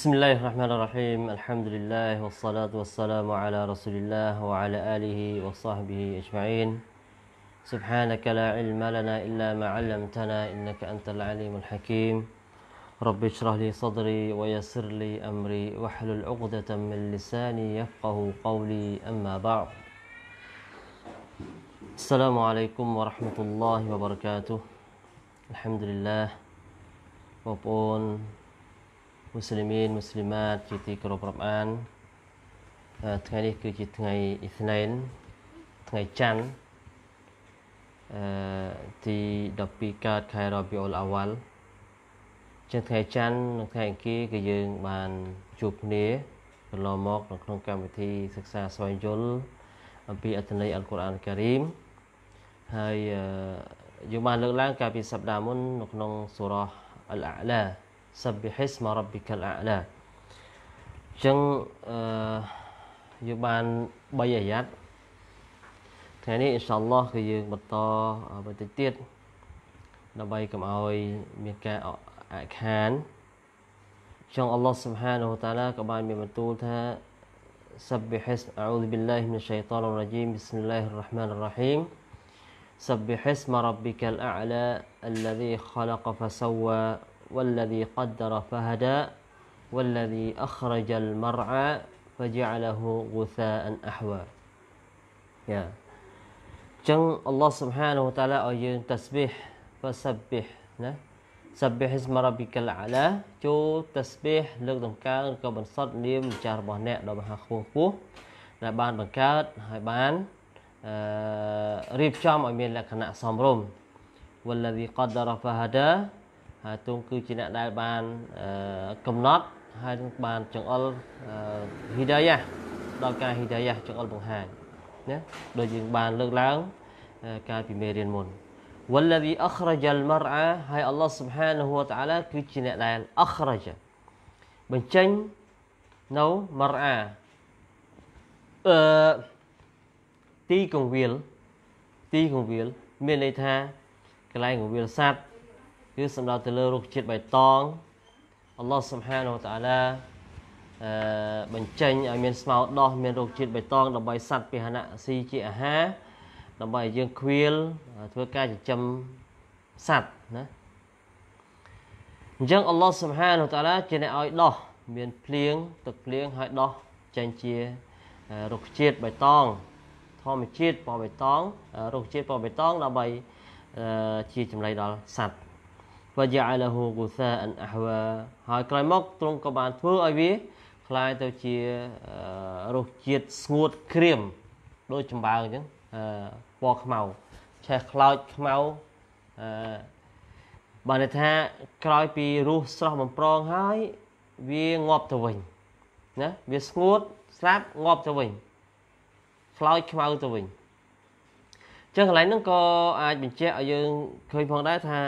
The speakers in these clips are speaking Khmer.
بسم الله الرحمن الرحيم الحمد لله والصلاة والسلام على رسول الله وعلى آله وصحبه أجمعين سبحانك لا علم لنا إلا ما علمتنا إنك أنت العليم الحكيم رب اشرح لي صدري ويسر لي أمري واحلل عقدة من لساني يفقه قولي أما بعد السلام عليكم ورحمة الله وبركاته الحمد لله وبون មូស្លីមីនមូស្លីម៉ាតជាទីគោរពរាប់អានថ្ងៃនេះគឺជាថ្ងៃអ៊ីស្នេនថ្ងៃច័ន្ទអឺទី12កើតខែរ៉ាប៊ីអ៊ុលអាវ៉ាល់ចឹងថ្ងៃច័ន្ទនិងថ្ងៃអង្គារគឺយើងបានជួបគ្នាកន្លងមកនៅក្នុងកម្មវិធីសិក្សាស្វែងយល់អំពីអត្ថន័យអល់កុរអានការីមហើយយើងបានលើកឡើង កាលពីសប្តាហ៍មុននៅក្នុងសូរ៉ាអល់អាឡា Sabbihis ma rabbikal a'la អញ្ចឹងអឺយើងបាន3អាយ៉ាត់ថ្ងៃនេះអ៊ីនសាអល់ឡោះគឺយើងបន្តបន្តិចទៀតដើម្បីកុំឲ្យមានការអខានចង់អល់ឡោះស៊ុបហានហូតាឡាក៏បានមានបន្ទូលថា سبحس أعوذ بالله من الشيطان الرجيم بسم الله الرحمن الرحيم سبح اسم ربك الأعلى الذي خلق فسوى والذي قدر فهدى والذي أخرج المرعى فجعله غثاء أحوى يا ចឹងអល់ឡោះសុបហានវតាឡាឲ្យយើងតស្បិះហ្វសាបិះណាសាបិះិស្មរ៉ាប៊ីកាលអាឡាចូលតស្បិះលើកដំកើងក៏បន្សុតនាមម្ចាស់របស់អ្នកដ៏មហាខ្ពស់ខ្ពស់ដែលបានបង្កើតហើយបានអឺរៀបចំឲ្យមានលក្ខណៈសមរម្យ والذي قدر فهدى ហើយទ្រង់គឺជាអ្នកដែលបានកំណត់ហើយនឹងបានចង្អុលហ៊ីដាយ៉ាដល់ការហ៊ីដាយ៉ាចង្អុលបង្ហាញណាដូចយើងបានលើកឡើងកាលពីមេរៀនមុន والذي اخرج المرعى ហើយអល់ឡោះ سبحانه และ تعالى គឺជាអ្នកដែល اخرج បញ្ចេញនៅ مرعى អឺទីកង្វៀលទីកង្វៀលមានន័យថាកន្លែងកង្វៀលសត្វគឺសំដៅទៅលើរុក្ខជាតិបៃតងអល់ឡោះសុបហានវតាឡាអឺបញ្ចេញឲ្យមានស្មៅដោះមានរុក្ខជាតិបៃតងដើម្បីសត្វពាហនៈស៊ីជាអាហារដើម្បីឲ្យយើងខ្វៀលធ្វើការចិញ្ចឹមសត្វណាអញ្ចឹងអល់ឡោះសុបហានវតាឡាជាអ្នកឲ្យដោះមានភ្លៀងទឹកភ្លៀងឲ្យដោះចេញជារុក្ខជាតិបៃតងធម្មជាតិពណ៌បៃតងរុក្ខជាតិពណ៌បៃតងដើម្បីជាចំណីដល់សត្វ فجعله غثاء أحوى ហើយក្រោយមកទ្រង់ក៏បានធ្វើឲ្យវាคล้ายទៅជារសជាតិស្ងួតក្រៀមដូចចំបើងអញ្ចឹងពណ៌ខ្មៅឆេះខ្លោចខ្មៅអឺបានន័យថា ក្រោយពីរសស្រស់បំប្រងហើយវាងាប់ទៅវិញណាវាស្ងួតស្រាប់ងាប់ទៅវិញខ្លោចខ្មៅទៅវិញចឹងកន្លែងហ្នឹងក៏អាចបញ្ជាក់ឲ្យយើងឃើញផងដែរថា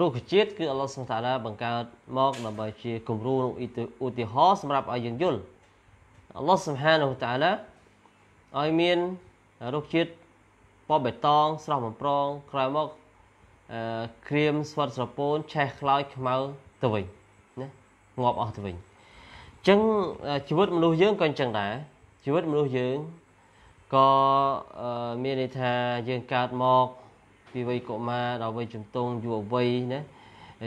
រុក្ខជាតិគឺអល់ឡោះសុបតាឡាបង្កើតមកដើម្បីជាគំរូនិងឧទាហរណ៍សម្រាប់ឲ្យយើងយល់អល់ឡោះសុបហានូតាឡាឲ្យមានរុក្ខជាតិពណ៌បៃតងស្រស់បំប្រងក្រោយមកក្រៀមស្វិតស្រពូនឆេះខ្លោចខ្មៅទៅវិញណាងាប់អស់ទៅវិញអញ្ចឹងជីវិតមនុស្សយើងក៏អញ្ចឹងដែរជីវិតមនុស្សយើងក៏មានន័យថាយើងកើតមកពីវ័យកុមារដល់វ័យជំទង់យុវវ័យណា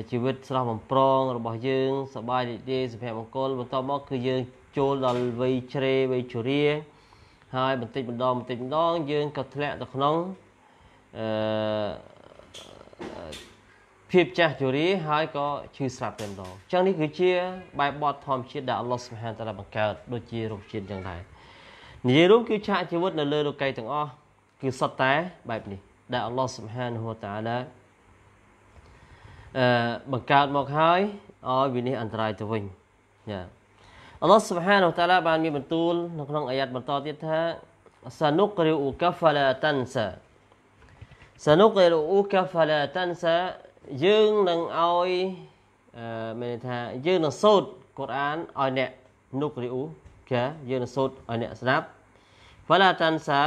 ជីវិតស្រស់បំប្រងរបស់យើងសบายរីករាយសុភមង្គលបន្តមកគឺយើងចូលដល់វ័យជ្រេវ័យជរា ហើយ បន្តិចម្ដងបន្តិចម្ដង យើងក៏ធ្លាក់ទៅក្នុងអឺភាពចាស់ជរាហើយក៏ឈឺស្រាប់តែម្ដងអញ្ចឹងនេះគឺជាបែបបទធម្មជាតិដែលអល់ឡោះសុបហានតាឡាបង្កើតដូចជារូបជាតិអញ្ចឹងដែរនិយាយរួមគឺឆាកជីវិតនៅលើលោកីទាំងអស់គឺសុទ្ធតែបែបនេះ ដែលអល់ឡោះសុបហានហូតាឡាអឺបង្កើតមកហើយឲ្យវានេះអន្តរាយទៅវិញចាអល់ឡោះសុបហានហូតាឡាបានមានបន្ទូលនៅក្នុងអាយ៉ាត់បន្តទៀតថាសានុករីអ៊ូកាហ្វាឡាតាន់សាសានុករីអ៊ូកាហ្វាឡាតាន់សាយើងនឹងឲ្យអឺមានន័យថាយើងនឹងសូត្រកូរ៉ានឲ្យអ្នកនុករីអ៊ូចាយើងនឹងសូត្រឲ្យអ្នកស្ដាប់ហ្វាឡាតាន់សា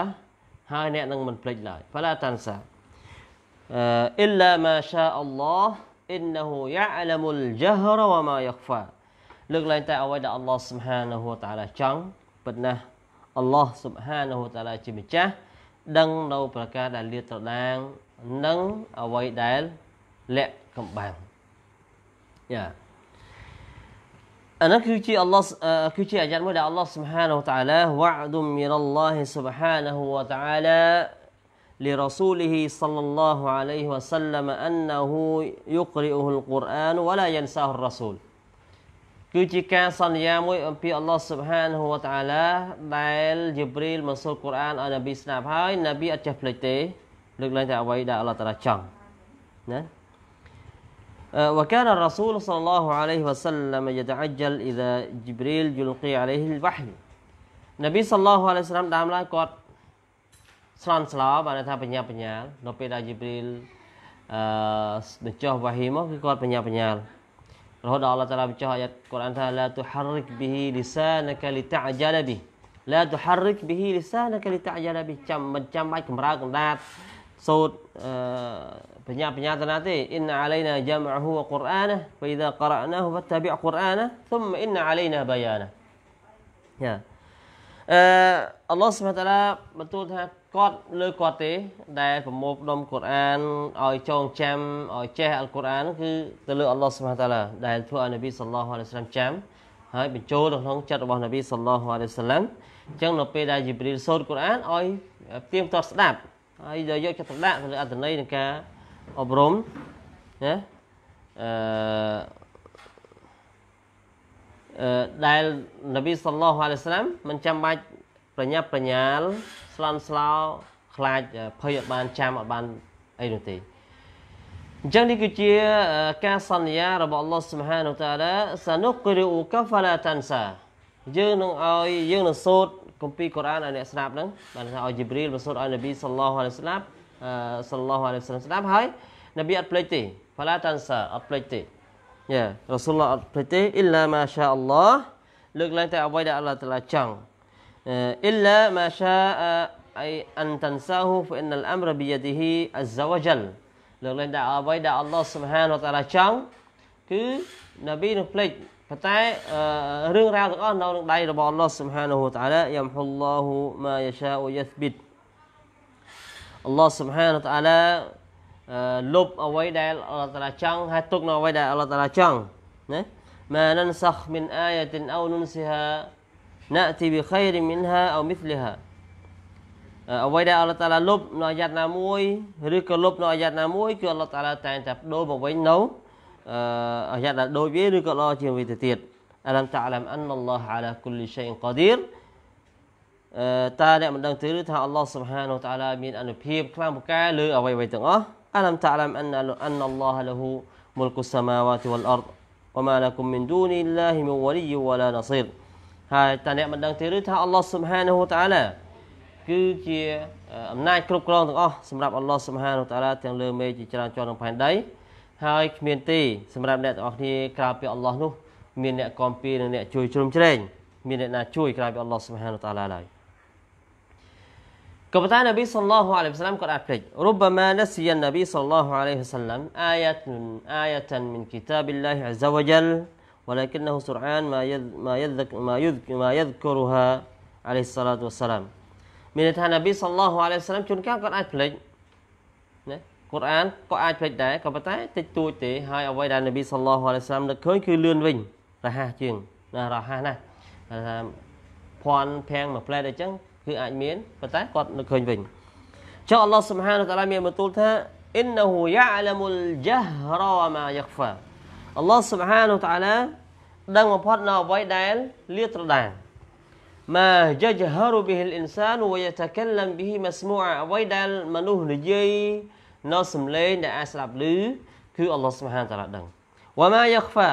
ហើយអ្នកនឹងមិនភ្លេចឡើយហ្វាឡាតាន់សាអ៊ីឡាម៉ាសាអល់ឡោះអ៊ីនហ៊ូយ៉ាឡាមុលជះរវ៉ាម៉ាយ៉ាហ្វាលើកឡើងតែអ្វីដែលអល់ឡោះស៊ុបហានហ៊ូតាឡាចង់ប៉ុណ្ណាអល់ឡោះស៊ុបហានហ៊ូតាឡាជាម្ចាស់ដឹងនៅប្រការដែលលាតត្រដាងនិងអ្វីដែលលាក់កំបាំងយ៉ាអានោះគឺជាអល់ឡោះគឺជាអាយ៉ាតមួយដែលអល់ឡោះ سبحانه และ تعالى វ៉ាឌុមមីនអល់ឡោះ سبحانه และ تعالى لرسوله صلى الله عليه وسلم أنه يقرئه القرآن ولا ينساه الرسول គឺជាការសន្យាមួយអំពីអល់ឡោះ سبحانه และ تعالى ដែលជីប្រីលមកសូត្រកូរ៉ានឲ្យនប៊ីស្ដាប់ហើយនប៊ីអត់ចេះភ្លេចទេលើកឡើងតែអ្វីដែលអល់ឡោះតាឡាចង់ណា وكان الرسول صلى الله عليه وسلم يتعجل إذا جبريل يلقي عليه الوحي នប៊ីសល្លោះអាឡៃសាឡាមដើមឡើយគាត់ស្លន់ស្លោបានថាបញ្ញាបញ្ញាលនៅពេលដែលជីព្រីលអឺបញ្ចុះវ៉ាហ៊ីមកគឺគាត់បញ្ញាបញ្ញាលរហូតដល់អល់ឡោះតាឡាបញ្ចុះអាយ៉ាត់កូរ៉ានថាឡាទុហារិកប៊ីហ៊ីលីសានកលីតាអជាលប៊ីឡាទុហារិកប៊ីហ៊ីលីសានកលីតាអជាលប៊ីចាំមិនចាំបាច់កម្រើកកណ្ដាតសូត្រអឺ banyak pernyataan nanti inna alaina jam'ahu wa qur'anah fa idza qara'nahu fattabi' qur'anah thumma inna alaina bayana ya អឺអល់ឡោះសុបតាឡាបន្ទូលថាគាត់លើគាត់ទេដែលប្រមូលផ្ដុំកូរ៉ានឲ្យចងចាំឲ្យចេះអល់កូរ៉ានគឺទៅលើអល់ឡោះសុបតាឡាដែលធ្វើឲ្យនប៊ីសល្លោះអាឡៃសាឡាមចាំហើយបញ្ចូលទៅក្នុងចិត្តរបស់នប៊ីសល្លោះអាឡៃសាឡាមអញ្ចឹងនៅពេលដែលជីប្រីលសូត្រកូរ៉ានឲ្យទៀងទាត់ស្ដាប់ហើយយកចិត្តទុកដាក់ទៅលើអត្ថន័យនៃការអប់រំណាអឺដែលនប៊ីសល្លោះអាឡៃសាឡាមមិនចាំបាច់ប្រញាប់ប្រញាល់ស្លន់ស្លោខ្លាចភ័យអត់បានចាំអត់បានអីនោះទេអញ្ចឹងនេះគឺជា ការសន្យារបស់ Allah Subhanahu wa ta'ala sanuqri'uka fala tansa យើងនឹងឲ្យយើងនឹងសូត្រគម្ពីរកូរ៉ានឲ្យអ្នកស្ដាប់ហ្នឹងបានថាឲ្យជីប្រីលសូត្រឲ្យនប៊ីសល្លោះអាឡៃសាឡាមសល្លោះអាឡៃវសស្ដាប់ហើយនប៊ីអត់ភ្លេចទេផឡាតាន់សាអត់ភ្លេចទេយ៉ារ៉ាស៊ូលឡោះអត់ភ្លេចទេអ៊ីឡាម៉ាសាអល់ឡោះលើកឡើងតែអ្វីដែលអល់ឡោះតាឡាចង់អ៊ីឡាម៉ាសាអៃអានតាន់សាហ៊ូហ្វអ៊ីនអលអាំរ៉ប៊ីយ៉ាឌីហ៊ីអាហ្សាវ៉ាជលលើកឡើងតែអ្វីដែលអល់ឡោះស៊ុបហានវតាឡាចង់គឺនប៊ីនឹងភ្លេចប៉ុន្តែរឿងរ៉ាវទាំងអស់នៅក្នុងដៃរបស់អល់ឡោះស៊ុបហានវតាឡាយ៉ាំហ៊ុលឡោះម៉ាយ៉ាសាអូយ៉ាស្ប៊ីតអល់ឡោះសុបហានតាឡាលុបអ្វីដែលអល់ឡោះតាឡាចង់ហើយទុកនៅអ្វីដែលអល់ឡោះតាឡាចង់ណាម៉ាននសខមិនអាយតិនអូនុនសិហាណាទីប៊ីខៃរមិនហាអូមិស្លិហាអ្វីដែលអល់ឡោះតាឡាលុបនៅអាយ៉ាត់ណាមួយឬក៏លុបនៅអាយ៉ាត់ណាមួយគឺអល់ឡោះតាឡាតែងតែបដូរមកវិញនៅអាយ៉ាត់ដែលដូចវាឬក៏ល្អជាងវាទៅទៀតអឡំតាឡាមអានឡោះអាឡាគុលលីសៃអ៊ីនកាឌីរតើអ្នកមិនដឹងទេឬថាអល់ឡោះសុបហានូតាឡាមានអនុភាពខ្លាំងពូកែលើអ្វីៗទាំងអស់អាឡាំតាឡាមអានអានអល់ឡោះលហ៊ូមុលគុសមាវ៉ាទីវលអរដ وما لكم من دون الله من ولي ولا نصير ហើយតើអ្នកមិនដឹងទេឬថាអល់ឡោះសុបហានូតាឡាគឺជាអំណាចគ្រប់គ្រងទាំងអស់សម្រាប់អល់ឡោះសុបហានូតាឡាទាំងលើមេឃជាច្រើនជាន់ក្នុងផែនដីហើយគ្មានទេសម្រាប់អ្នកទាំងអស់គ្នាក្រៅពីអល់ឡោះនោះមានអ្នកគាំពៀនិងអ្នកជួយជ្រោមជ្រែងមានអ្នកណាជួយ ក្រៅពីអល់ឡោះសុបហានូតាឡាឡើយក៏ប៉ុន្តែនប៊ីសល្លោះអាឡៃហ៊ីវសាឡាមគាត់អាចភ្លេចរុបម៉ានស៊ីយ៉ាននប៊ីសល្លោះអាឡៃហ៊ីវសាឡាមអាយ៉ាតុនអាយ៉ាតានមីនគីតាប៊ីឡាហ៊ីអាហ្សាវជល ولكنه سرعان ما يذ ما يذك ما يذك ما يذكرها عليه الصلاه والسلام មានន័យថានប៊ីសល្លោះអាឡៃហ៊ីវសាឡាមជួនកាលគាត់អាចភ្លេចណាកូរ៉ានក៏អាចភ្លេចដែរក៏ប៉ុន្តែតិចតួចទេហើយអ្វីដែលនប៊ីសល្លោះអាឡៃហ៊ីវសាឡាមនឹកឃើញគឺលឿនវិញរហ័សជាងណារហ័សណាថាភ័ណ្ឌភាំងមួយផ្លែតអញ្ចឹងគឺអាចមានប៉ុន្តែគាត់នៅឃើញវិញចុះអល់ឡោះស៊ុបហានតាឡាមានបន្ទូលថា إنه يعلم الجهر وما يخفى អល់ឡោះស៊ុបហានតាឡាដឹងបំផុតនៅអ្វីដែលលាតត្រដាង ما يجهر به الإنسان ويتكلم به مسموع អ្វីដែលមនុស្សនិយាយនៅសំឡេងដែលអាចស្ដាប់ឮគឺអល់ឡោះស៊ុបហានតាឡាដឹង وما يخفى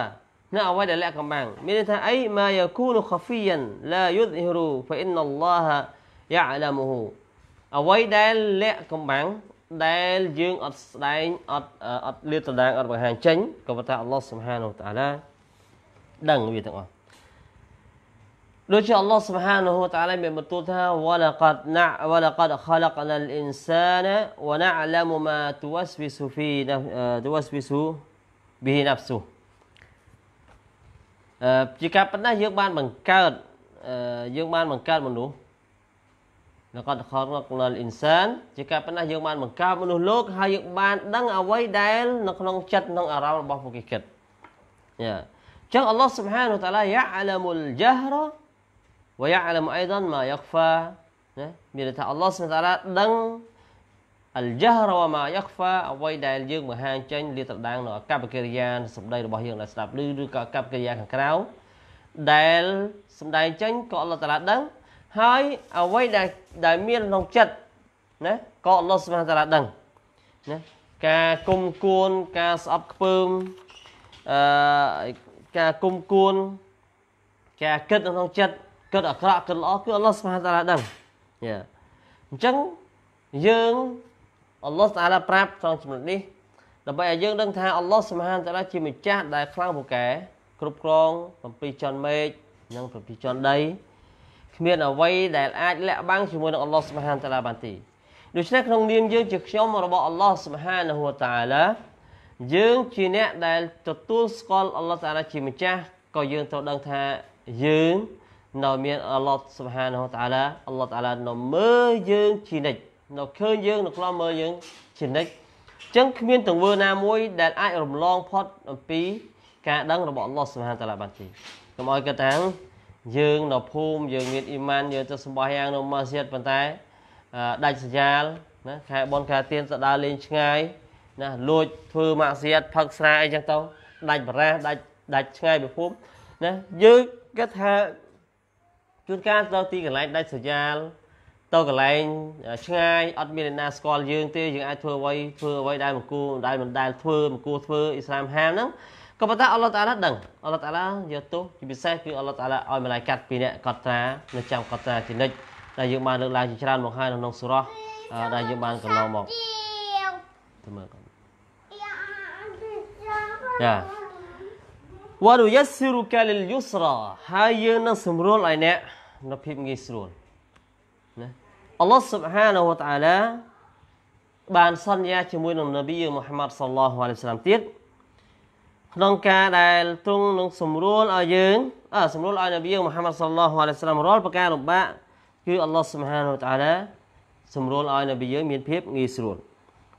ណាអ្វីដែលលាក់កំបាំងមានន័យថាអី ما يكون خفيا لا يظهر فإن الله يعلمه أوي دال لا كم بان دال جن أت سين أت أت ليت دان أت بعهان جن كبرت الله سبحانه وتعالى دن ويت ما لوجه الله سبحانه وتعالى بمتوتها ولقد نع ولقد خلقنا الإنسان ونعلم ما توسوس في نف توسوس به نفسه Uh, jika pernah jangan mengkal, uh, jangan mengkal menurut លកតខរកលអ៊ីនសានជាការប៉ុណ្ណាយើងបានបង្កើតមនុស្សលោកហើយយើងបានដឹងអ្វីដែលនៅក្នុងចិត្តនិងអារម្មណ៍របស់ពួកគេគិតយ៉ាអញ្ចឹងអល់ឡោះស៊ុបហានវតាឡាយ៉ាអាឡាមុលជះរវយ៉ាអាឡាមអៃដនម៉ាយ៉ាហ្វាណាមានន័យថាអល់ឡោះស៊ុបហានវតាឡាដឹងអលជះរវម៉ាយ៉ាហ្វាអ្វីដែលយើងបង្ហាញចេញលាតត្រដាងនៅអកប្បកិរិយាសម្ដីរបស់យើងដែលស្ដាប់ឬឬក៏អកប្បកិរិយាខាងក្រៅដែលសម្ដែងចេញក៏អល់ឡោះតាឡាដឹងហើយអ្វីដែលដែលមានក្នុងចិត្តណាក៏អល់ឡោះសុបហានតាឡាដឹងណាការគុំគួនការស្អប់ខ្ពើមអឺការគុំគួន ការគិតក្នុងចិត្តគិតអាក្រក់គិតល្អគឺអល់ឡោះសុបហានតាឡាដឹងយ៉ាអញ្ចឹងយើងអល់ឡោះតាឡាប្រាប់ក្នុងចំណុចនេះដើម្បីឲ្យយើងដឹងថាអល់ឡោះសុបហានតាឡាជាម្ចាស់ដែលខ្លាំងពូកែគ្រប់គ្រង7ជាន់មេឃនិង7ជាន់ដីគ្មានអ្វីដែលអាចលាក់បាំងជាមួយនឹងអល់ឡោះស៊ុបហានតាឡាបានទេដូច្នេះក្នុងនាមយើងជាខ្ញុំរបស់អល់ឡោះស៊ុបហានហូតាឡាយើងជាអ្នកដែលទទួលស្គាល់អល់ឡោះតាឡាជាម្ចាស់ក៏យើងត្រូវដឹងថាយើងនៅមានអល់ឡោះស៊ុបហានហូតាឡាអល់ឡោះតាឡានៅមើលយើងជានិច្ចនៅឃើញយើង នៅក្លំមើលយើងជានិច្ចចឹងគ្មានទង្វើណាមួយដែលអាចរំលងផុតអំពីការដឹងរបស់អល់ឡោះស៊ុបហានតាឡាបានទេកុំឲ្យគាត់ថាយើងនៅភូមិយើងមានអ៊ីម៉ានយើងទៅសម្បោះយ៉ាងនៅម៉ាស្យិតប៉ុន្តែដាច់សញ្ញាលណាខែបនខែទៀនទៅដើរលេងឆ្ងាយណាលួចធ្វើម៉ាស្យិតផឹកស្រាអីចឹងទៅដាច់បារះដាច់ដាច់ឆ្ងាយពីភូមិណាយើងគេថាជួនកាលទៅទីកន្លែងដាច់សញ្ញាល ទៅកន្លែងឆ្ងាយអត់មានអ្នកណាស្គាល់យើងទេយើងអាចធ្វើអ្វីធ្វើអ្វីដែលមកគូដែលមិនដែលធ្វើមកគូធ្វើអ៊ីស្លាមហាមហ្នឹងក៏ប៉ុន្តែអល់ឡោះតាឡាដឹងអល់ឡោះតាឡាយកទោសជាពិសេសគឺអល់ឡោះតាឡាឲ្យម្លាយកាត់ពីអ្នកកត់ត្រានៅចាំកត់ត្រាជានិច្ចដែលយើងបានលើកឡើងជាច្រើនមកហើយនៅក្នុងសូរ៉ោះដែលយើងបានកន្លងមកទៅមើលគាត់ចាវ៉ានុយសិរុកាលលយូសរ៉ាហើយយើងនឹងសម្រួលឲ្យអ្នកនៅភាពងាយស្រួលណាអល់ឡោះស៊ុបហានវតាអាឡាបានសន្យាជាមួយនឹងនប៊ីយើងមូហាម៉ាត់សល្លោះអាឡៃសាឡាមទៀតក្នុងការដែលទ្រង់នឹងសម្រួលឲ្យយើងអសម្រួលឲ្យនប៊ីយើងមូហាម៉ាត់សល្លោះអាឡៃសាឡាមរាល់ប្រការលំបាកគឺអល់ឡោះស៊ុបហានវតាឡាសម្រួលឲ្យនប៊ីយើង មានភាពងាយស្រួល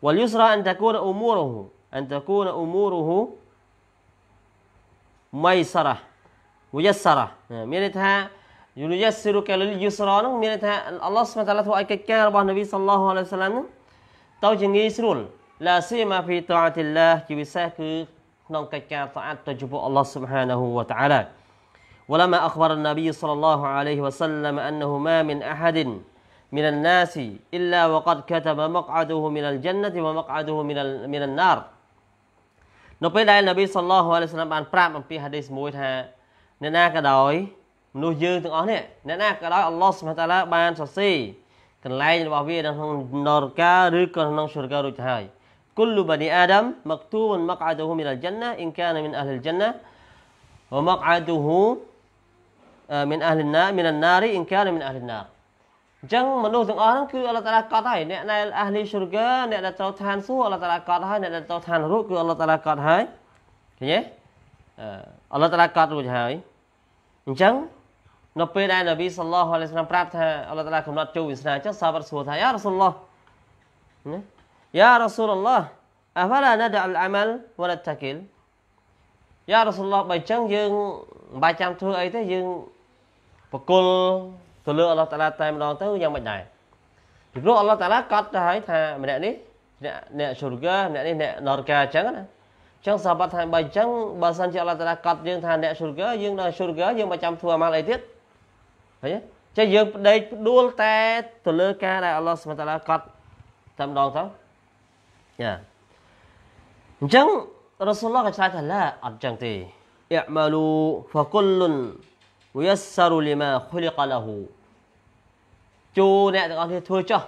វលយុស្រាអន្តកូនអ៊ូមូរូហ៊ូអន្តកូនអ៊ូមូរូហ៊ូមៃសារ៉ាវយសារ៉ាមានន័យថាយុលយសិរុកាលយុស្រានោះមានន័យថាអល់ឡោះស៊ុបហានវតាឡាធ្វើឲ្យកិច្ចការរបស់នប៊ីសល្លោះអាឡៃសាឡាមនោះទៅជាងាយស្រួលឡាស៊ីម៉ាហ្វីតអាទីឡាជាពិសេសគឺក្នុងកិច្ចការស្អាតទៅចំពោះអល់ឡោះ سبحانه และ تعالى ولما أخبر النبي صلى الله عليه وسلم أنه ما من أحد من الناس إلا وقد كتب مقعده من الجنة ومقعده من من النار នៅពេលដែលនប៊ីសល្លោះអាឡៃសាឡាមបានប្រាប់អំពីហាឌីសមួយថាអ្នកណាក៏ដោយមនុស្សយើងទាំងអស់នេះអ្នកណាក៏ដោយអល់ឡោះសុបហានតាឡាបានសរសេរកន្លែងរបស់វានៅក្នុងនរកាឬក៏ក្នុងសុរការួចទៅហើយ kullu bani adam maktubun maq'aduhu minal jannah in kana min ahlil jannah wa maq'aduhu min ahlin nar minan nari in kana min ahlin nar អញ្ចឹងមនុស្សទាំងអស់ហ្នឹងគឺអល់ឡោះតាឡាកត់ហើយអ្នកដែលអាហ្លីស៊ូរហ្គាអ្នកដែលត្រូវឋានសួគ៌អល់ឡោះតាឡាកត់ហើយអ្នកដែលត្រូវឋានរូបគឺអល់ឡោះតាឡាកត់ហើយឃើញទេអល់ឡោះតាឡាកត់រួចហើយអញ្ចឹងនៅពេលដែលនប៊ីសល្លោះអាឡៃស្លាមប្រាប់ថាអល់ឡោះតាឡាកំណត់ចូលវាសនាអញ្ចឹងសាវ៉ាត់សួរថាយ៉ារ៉ាស៊ូលឡោះណា Ya Rasulullah Afala nada'al amal wa nattakil Ya Rasulullah បើចឹងយើងមិនបាច់ចាំធ្វើអីទេយើងបកុលទៅលើអល់ឡោះតាឡាតែម្ដងទៅយ៉ាងមិនដែរពីព្រោះអល់ឡោះតាឡាកត់ទៅឲ្យថាម្នាក់នេះអ្នកអ្នកសុរកាអ្នកនេះអ្នកនរកាអញ្ចឹងណាចឹងសាបាត់ថាបើអញ្ចឹងបើសិនជាអល់ឡោះតាឡាកត់យើងថាអ្នកសុរកាយើងដល់សុរកាយើងមិនចាំធ្វើអាម៉ាល់អីទៀតឃើញទេចឹងយើងផ្ដេកផ្ដួលតែទៅលើការដែលអល់ឡោះសុបតាឡាកត់តែម្ដងទៅណាអញ្ចឹងរ៉ាស៊ូលឡោះក៏ឆ្លើយថាឡាអត់ចឹងទេអ៊ីម៉ាលូហ្វគុលលុនវយស្សរុលីម៉ាខុលីកឡាហ៊ូជួអ្នកទាំងអស់គ្នាធ្វើចោះ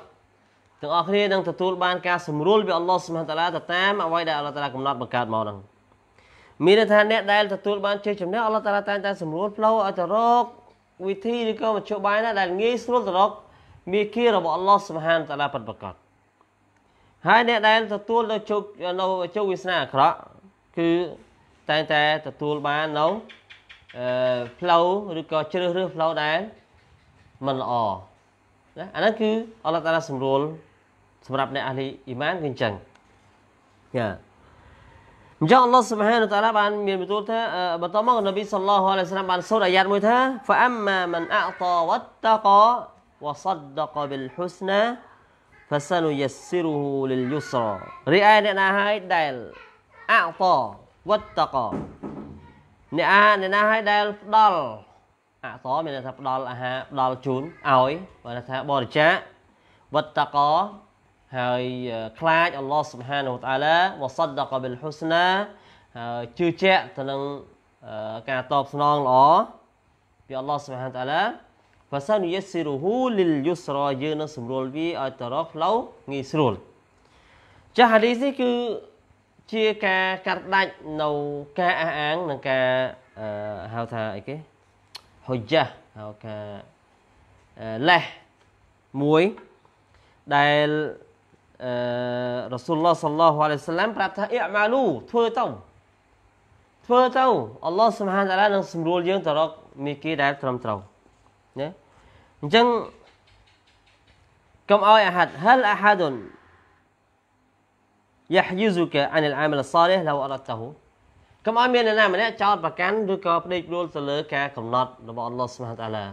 ទាំងអស់គ្នានឹងទទួលបានការសម្រួលពីអល់ឡោះសុបហានតាឡាទៅតាមអ្វីដែលអល់ឡោះតាឡាកំណត់បង្កើតមកហ្នឹងមានន័យថាអ្នកដែលទទួលបានជ័យជំនះអល់ឡោះតាឡាតែងតែសម្រួលផ្លូវឲ្យទៅរកវិធីឬក៏មធ្យោបាយណាដែលងាយស្រួលទៅរកមេគីរបស់អល់ឡោះសុបហានតាឡាពិតប្រាកដហើយអ្នកដែលទទួលនៅជោគនៅជោគវាសនាអាក្រក់គឺតែងតែទទួលបាននៅអឺផ្លូវឬក៏ជ្រើសរើសផ្លូវដែលមិនល្អណាអាហ្នឹងគឺអល់ឡោះតាឡាសម្រួលសម្រាប់អ្នកអាលីអ៊ីម៉ានគឺអញ្ចឹងចាអញ្ចឹងអល់ឡោះសុបហានតាឡាបាន មានបន្ទូលថាបន្តមកនប៊ីសល្លោះអាឡៃសាឡាមបានសូត្រអាយ៉ាតមួយថា فأما من أعطى واتقى وصدق بالحسنى fasanu yassiruhu lil yusra រីឯអ្នកណាហើយដែលអកតវត្តកអ្នកអាអ្នកណាហើយដែលផ្ដល់អសរមានន័យថាផ្ដល់អាហារផ្ដល់ជូនឲ្យបើថាបរិច្ចាគវត្តកហើយខ្លាចអល់ឡោះស៊ុបហានូតាឡាវសដកបិលហ៊ុស្ណាហើយជឿជាក់ទៅនឹងការតបស្នងល្អពីអល់ឡោះស៊ុបហានតាឡាហ្វាសានុយេស៊ីរូហ៊ូលីលយុសរយើងនឹងសម្រួលវាឲ្យទៅរកផ្លូវងាយស្រួលចាហាឌីសនេះគឺជាការកាត់ដាច់នៅការអះអាងនិងការហៅថាអីគេហុយ៉ាហៅការលេះមួយដែលអឺរ៉ាស៊ូលឡោះសល្លោះអាឡៃសាឡាមប្រាប់ថាអ៊ីម៉ាលូធ្វើទៅធ្វើទៅអល់ឡោះសុបហានតាឡានឹងសម្រួលយើងទៅរកមេគីដែលត្រឹមត្រូវអញ្ចឹងកុំឲ្យអាហាត់ហលអាហាឌុនយ៉ាហ៊យូស៊ូកាអានលអាមលសាលិះឡៅអរតហូកុំឲ្យមានអ្នកណាម្នាក់ចោតប្រកាន់ឬក៏ផ្ដេកព្រួលទៅលើការកំណត់របស់អល់ឡោះស្មាតអាឡា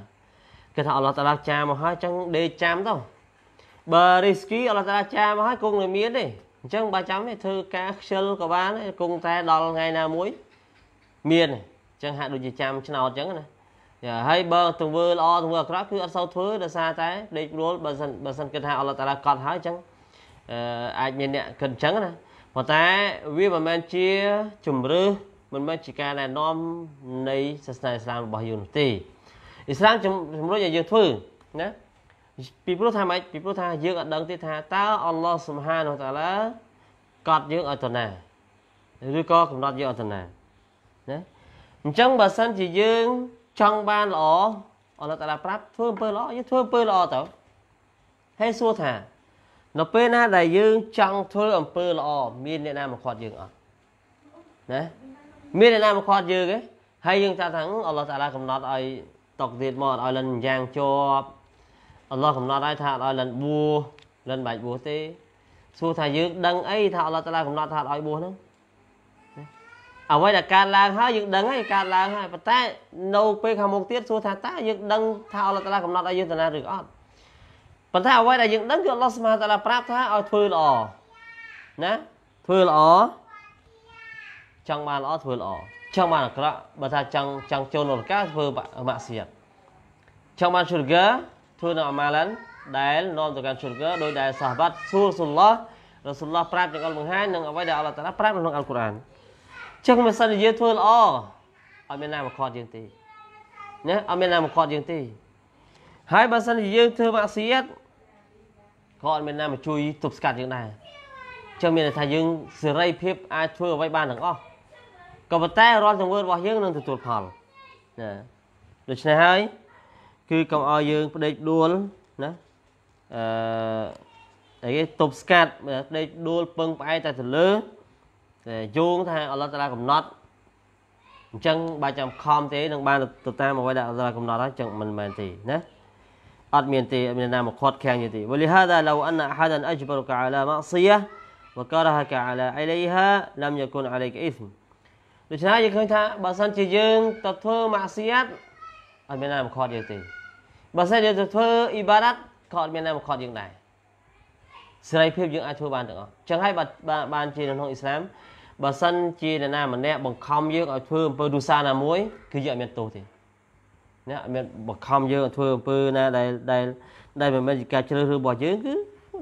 គេថាអល់ឡោះតាឡាចាមកហើយអញ្ចឹងដេកចាំទៅបើរីស្គីអល់ឡោះតាឡាចាមកហើយគង់នៅមានទេអញ្ចឹងបើចាំទេធ្វើការខ្ជិលក៏បានគង់តែដល់ថ្ងៃណាមួយមានអញ្ចឹងហាក់ដូចជាចាំឆ្នោតអញ្ចឹងណាយ៉ាហើយបើទៅធ្វើល្អទៅធ្វើអាក្រក់គឺអត់សូវធ្វើដោយសារតែដេករួលបើសិនបើសិនគិតថាអល់ឡោះតាឡាកត់ហើយអញ្ចឹងអឺអាចមានអ្នកគិតអញ្ចឹងណាប៉ុន្តែវាមិនមែនជាជំរឿមិនមែនជាការណែនាំនៃសាសនាអ៊ីស្លាមរបស់យើងនោះទេអ៊ីស្លាមជំរុញឲ្យយើងធ្វើណាពីព្រោះថាម៉េចពីព្រោះថាយើងអត់ដឹងទេថាតើអល់ឡោះសុបហានតាឡាកត់យើងឲ្យទៅណាឬក៏កំណត់យើងឲ្យទៅណាណាអញ្ចឹងបើសិនជាយើងចង់បានល្អអលតាឡាប្រាប់ធ្វើអំពើល្អយើងធ្វើអំពើល្អទៅហើយសួរថានៅពេលណាដែលយើង ចង់ធ្វើអំពើល្អមានអ្នកណាមកខាត់យើងអត់ណាមានអ្នកណាមកខាត់យើងទេហើយយើងថាថាអល់ឡោះតាឡាកំណត់ឲ្យតកទៀតមកអត់ឲ្យលិនយ៉ាងជាប់អល់ឡោះកំណត់ឲ្យថាអត់ឲ្យលិនបួលិនបាច់បួសទេសួរថាយើងដឹងអីថាអល់ឡោះតាឡាកំណត់ថាអត់ឲ្យបួសហ្នឹងអ្វីដែលកើតឡើងហើយយើងដឹងហើយកើតឡើងហើយប៉ុន្តែ នៅ ពេលខាងមុខទៀតសួរថាតើយើងដឹងថាអល់ឡោះតាឡាកំណត់ឲ្យយើងទៅណាឬអត់ប៉ុន្តែអ្វីដែលយើងដឹងគឺអល់ឡោះស្មាតាឡាប្រាប់ថាឲ្យធ្វើល្អណាធ្វើល្អចង់បានល្អធ្វើល្អចង់បានអាក្រក់បើថាចង់ចង់ចូលនរកាធ្វើមាក់សៀតចង់បាន sugar ធ្វើនៅអាម៉ាឡានដែលនាំទៅកាន់ sugar ដោយដែលសាហាបាត់សួរសុលឡោះរសុលឡោះប្រាប់ទាំងអល់បង្ហាញនិងអ្វីដែលអល់ឡោះតាឡាប្រាប់ក្នុងអល់កុរអានចឹងបើសិនជាយើងធ្វើល្អអត់មានណាមកខត់យើងទេណាអត់មានណាមកខត់យើងទេហើយបើសិនជាយើងធ្វើបាក់សៀតក៏អត់មានណាមកជួយទប់ស្កាត់យើងដែរចឹងមានន័យថាយើងសេរីភាពអាចធ្វើអ្វីបានទាំងអស់ក៏ប៉ុន្តែរាល់ទង្វើរបស់យើងនឹងទទួលផលណាដូច្នេះហើយគឺកុំឲ្យយើងផ្ដេកដួលណាអឺអីគេទប់ស្កាត់ផ្ដេកដួលពឹងផ្អែកតែទៅលើយោងថាអល់ឡោះតាឡាកំណត់អញ្ចឹងបើចាំខំទេនឹងបានទៅតាមអ្វីដែលអល់ឡោះកំណត់ហើយអញ្ចឹងមិនមែនទេណាអត់មានទេអត់មានណាមកខាត់ខាំងទេវលិហាដាឡូអានអហាដានអជបរុកអាឡាម៉ាស៊ីយ៉ាវការហាកាអាឡាអ៊ីឡៃហាឡាំយគុនអាឡៃកអ៊ីស្មដូច្នេះយើងឃើញថាបើសិនជាយើងទៅធ្វើម៉ាស៊ីយ៉ាត់អត់មានណាមកខាត់យើងទេបើសិនយើងទៅធ្វើអ៊ីបារ៉ាត់ក៏អត់មានណាមកខាត់យើងដែរសេរីភាពយើងអាចធ្វើបានទាំងអស់អញ្ចឹងហើយបានបានជានៅក្នុងអ៊ីស្លាមបើសិនជាអ្នកណាម្នាក់បង្ខំយើងឲ្យធ្វើអំពើទុសាណាមួយគឺយើងអត់មានទោសទេណាអត់មានបង្ខំយើងឲ្យធ្វើអំពើណាដែលដែលដែលមិនមែនជាការជ្រើសរើសរបស់យើងគឺ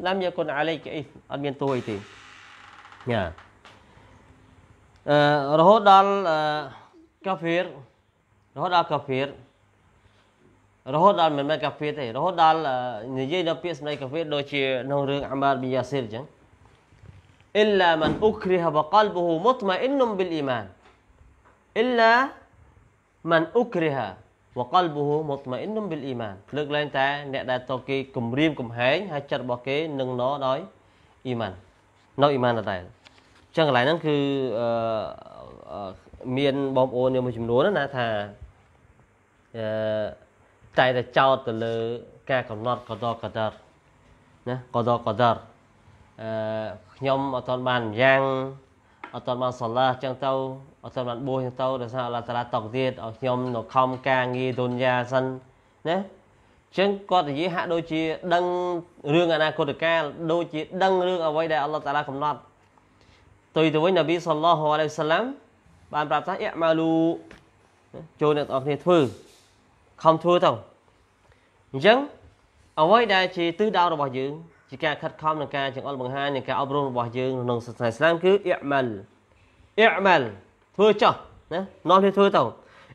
ឡាំយកគុណអាឡៃកអ៊ីអត់មានទោសអីទេញ៉ាអឺរហូតដល់កាហ្វេរហូតដល់កាហ្វេរហូតដល់មិនមែនកាហ្វេទេរហូតដល់និយាយដល់ពាក្យសម្ដីកាហ្វេដូចជាក្នុងរឿងអាម៉ាតប៊ីយ៉ាស៊ីលអញ្ចឹង إلا من أكره وقلبه مطمئن بالإيمان إلا من أكره وقلبه مطمئن بالإيمان លើកឡើងតែអ្នកដែលតគេគំរាមកំហែងហើយចិត្តរបស់គេនឹងណោដោយអ៊ីម៉ាននៅអ៊ីម៉ានដដែលចឹងកន្លែងហ្នឹងគឺអឺមានបងប្អូនយើងមួយចំនួនណាថាអឺតែតែចោតទៅលើការកំណត់កដកដរណាកដកដរអឺខ្ញុំអត់ទាន់បានយ៉ាងអត់ទាន់បានសាឡាចឹងទៅអត់ទាន់បានបួសចឹងទៅដោយសារអល់ឡោះតាឡាតង់ទៀតឲ្យខ្ញុំនៅខំការងារទុនយ៉ាសិនណាចឹងគាត់និយាយហាក់ដូចជា ដឹងរឿងអនាគតកាលដូចជាដឹងរឿងអ្វីដែលអល់ឡោះតាឡាកំណត់ទុយទៅវិញនប៊ីសល្លោះអាឡៃសាឡាំបានប្រាប់ថាអ៊ីម៉ាលូចូលអ្នកទាំងអស់គ្នាធ្វើខំធ្វើទៅអញ្ចឹងអ្វីដែលជាទិសដៅរបស់យើងជាការខិតខំនឹងការចង្អុលបង្ហាញនឹងការអប់រំរបស់យើងក្នុងសាសនាឥស្លាមគឺអ៊ីម៉ាលអ៊ីម៉ាលធ្វើចោះណានាំគ្នាធ្វើទៅ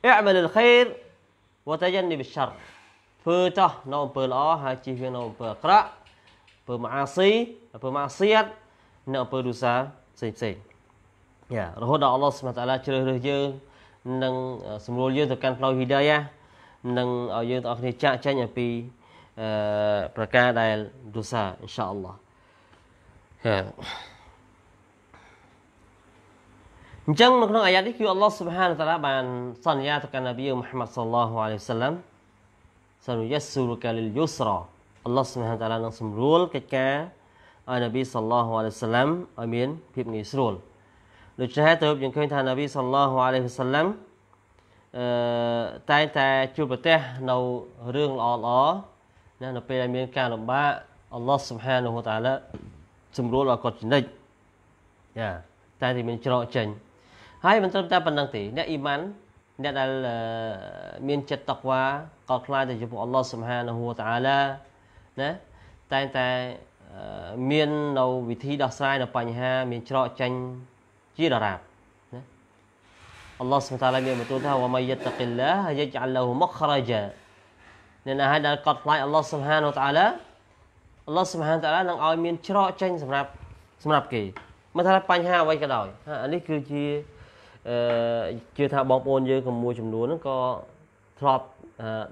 អ៊ីម៉ាលលខេរវតយាននីបិសារធ្វើចោះនៅអំពើល្អហើយជិះវានៅអំពើអាក្រក់អំពើម៉ាស៊ីអំពើម៉ាសៀតនៅអំពើរុសាផ្សេងផ្សេងយ៉ារហូតដល់អល់ឡោះសុបហានតាឡាជ្រើសរើសយើងនិងសម្រួលយើងទៅកាន់ផ្លូវហ៊ីដាយ៉ានិងឲ្យយើងទាំងអស់គ្នាចាក់ចែងអំពីប្រការដែលយូសាអ៊ីនសាអល់ឡោះហើយអញ្ចឹងនៅក្នុងអាយ៉ានេះគឺអល់ឡោះស៊ុបហានតាឡាបាន សន្យាទៅកាន់នប៊ីមូហាម៉ាត់សល្លោះអាឡៃវសាឡាំសានុយស្សូលកាលីលយូសរ៉ាអល់ឡោះស៊ុបហានតាឡានឹងសម្រួលកិច្ចការឲ្យនប៊ីសល្លោះអាឡៃវសាឡាំឲ្យមានភាពងាយស្រួលដូច្នេះហើយទៅយើងឃើញថានប៊ីសល្លោះអាឡៃវសាឡាំអឺតែតែជួបប្រទេសនៅរឿងល្អល្អណានៅពេលដែលមានការលំបាកអល់ឡោះសុបហានហូតាឡាសម្រួលឲ្យគាត់ចនិចចាតែទីមានច្រកចេញហើយមិនត្រឹមតែប៉ុណ្្នឹងទេ អ្នកអ៊ីម៉ានអ្នកដែលមានចិត្តតកវ៉ាកោតខ្លាចទៅចំពោះអល់ឡោះសុបហានហូតាឡាណាតែតែមាននៅវិធី ដោះស្រាយនៅបញ្ហា មានច្រកចេញជាដរាបណាអល់ឡោះសុបហានតាឡាមានបន្ទូលថាវ៉ាម៉ៃយតតកិលឡាយជ្អលឡូមុខរ៉ាជានេះណាហើយដែលកត់ខ្លាចអល់ឡោះសុបហានតាឡាអល់ឡោះសុបហានតាឡានឹងឲ្យមានច្រកចេញសម្រាប់សម្រាប់គេមិនថាបញ្ហាអ្វីក៏ដោយអានេះគឺជាអឺជឿថាបងប្អូនយើងក៏មួយចំនួនហ្នឹងក៏ធ្លាប់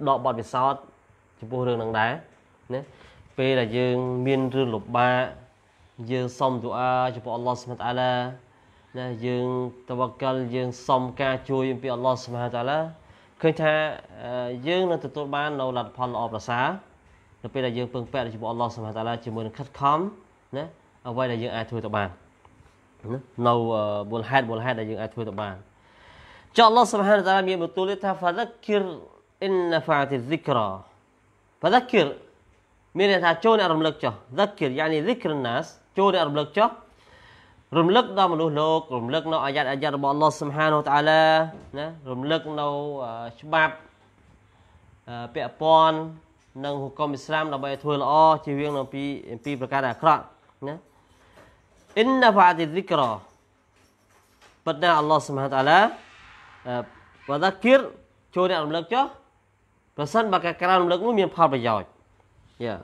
ដកបទពិសោធន៍ចំពោះរឿងហ្នឹងដែរណាពេលដែលយើងមានរឿងលំបាកយើងសុំទូអាចំពោះអល់ឡោះសុបហានតាឡាណាយើងតវកល យើងសុំការជួយពីអល់ឡោះសុបហានតាឡាឃើញថាយើងនឹងទទួលបាននៅលទ្ធផលល្អប្រសើរនៅពេលដែលយើងពឹងពាក់ជាមួយអល់ឡោះសុបហានតាឡាជាមួយនឹងខិតខំណាអ្វីដែលយើងអាចធ្វើទៅបាននៅមូលហេតុមូលហេតុដែលយើងអាចធ្វើទៅបានចុះអល់ឡោះសុបហានតាឡាមានបន្ទូលថា فذكر ان نفعت الذكرى فذكر មានន័យថាចូលអ្នករំលឹកចុះ ذكر يعني ذكر الناس ចូលអ្នករំលឹកចុះរំលឹកដល់មនុស្សលោករំលឹកនៅអាយ៉ាតអាយ៉ាតរបស់អល់ឡោះស៊ុបហានូតាឡាណារំលឹកនៅច្បាប់ពាក់ព័ន្ធនឹងហុគមអ៊ីស្លាមដើម្បីធ្វើល្អជៀសវាងនៅពីពីប្រការអាក្រក់ណាអ៊ីនណាហ្វាតិឌីក្រប៉ុន្តែអល់ឡោះស៊ុបហានូតាឡាវ៉ាដាគិរជួយអ្នករំលឹកចុះប្រសិនបើការក្រៅរំលឹកនោះមានផលប្រយោជន៍យ៉ា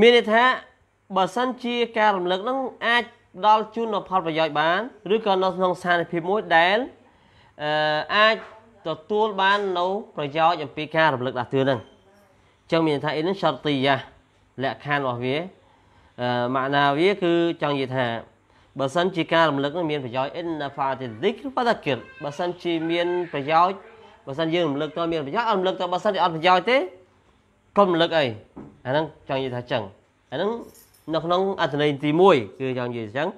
មានន័យថាបើសិនជាការរំលឹកនឹងអាចដល់ជូននូវផលប្រយោជន៍បានឬក៏នៅក្នុងស្ថានភាពមួយដែលអឺអាចទទួលបាននៅប្រយោជន៍អំពីការរំលឹកដាស់តឿនហ្នឹងអញ្ចឹងមានថាអីហ្នឹង shorty យ៉ាលក្ខខណ្ឌរបស់វាអឺម៉ាណាវាគឺចង់និយាយថាបើសិនជាការរំលឹកនឹងមានប្រយោជន៍ inna fa'ati dhikr fadhakkir បើសិនជាមានប្រយោជន៍បើសិនយើងរំលឹកទៅមានប្រយោជន៍អត់រំលឹកទៅបើសិនជាអត់ប្រយោជន៍ទេកុំរំលឹកអីអាហ្នឹងចង់និយាយថាចឹងអាហ្នឹងនៅក្នុងអត្ថន័យទី1គឺយ៉ាងនិយាយអញ្ចឹង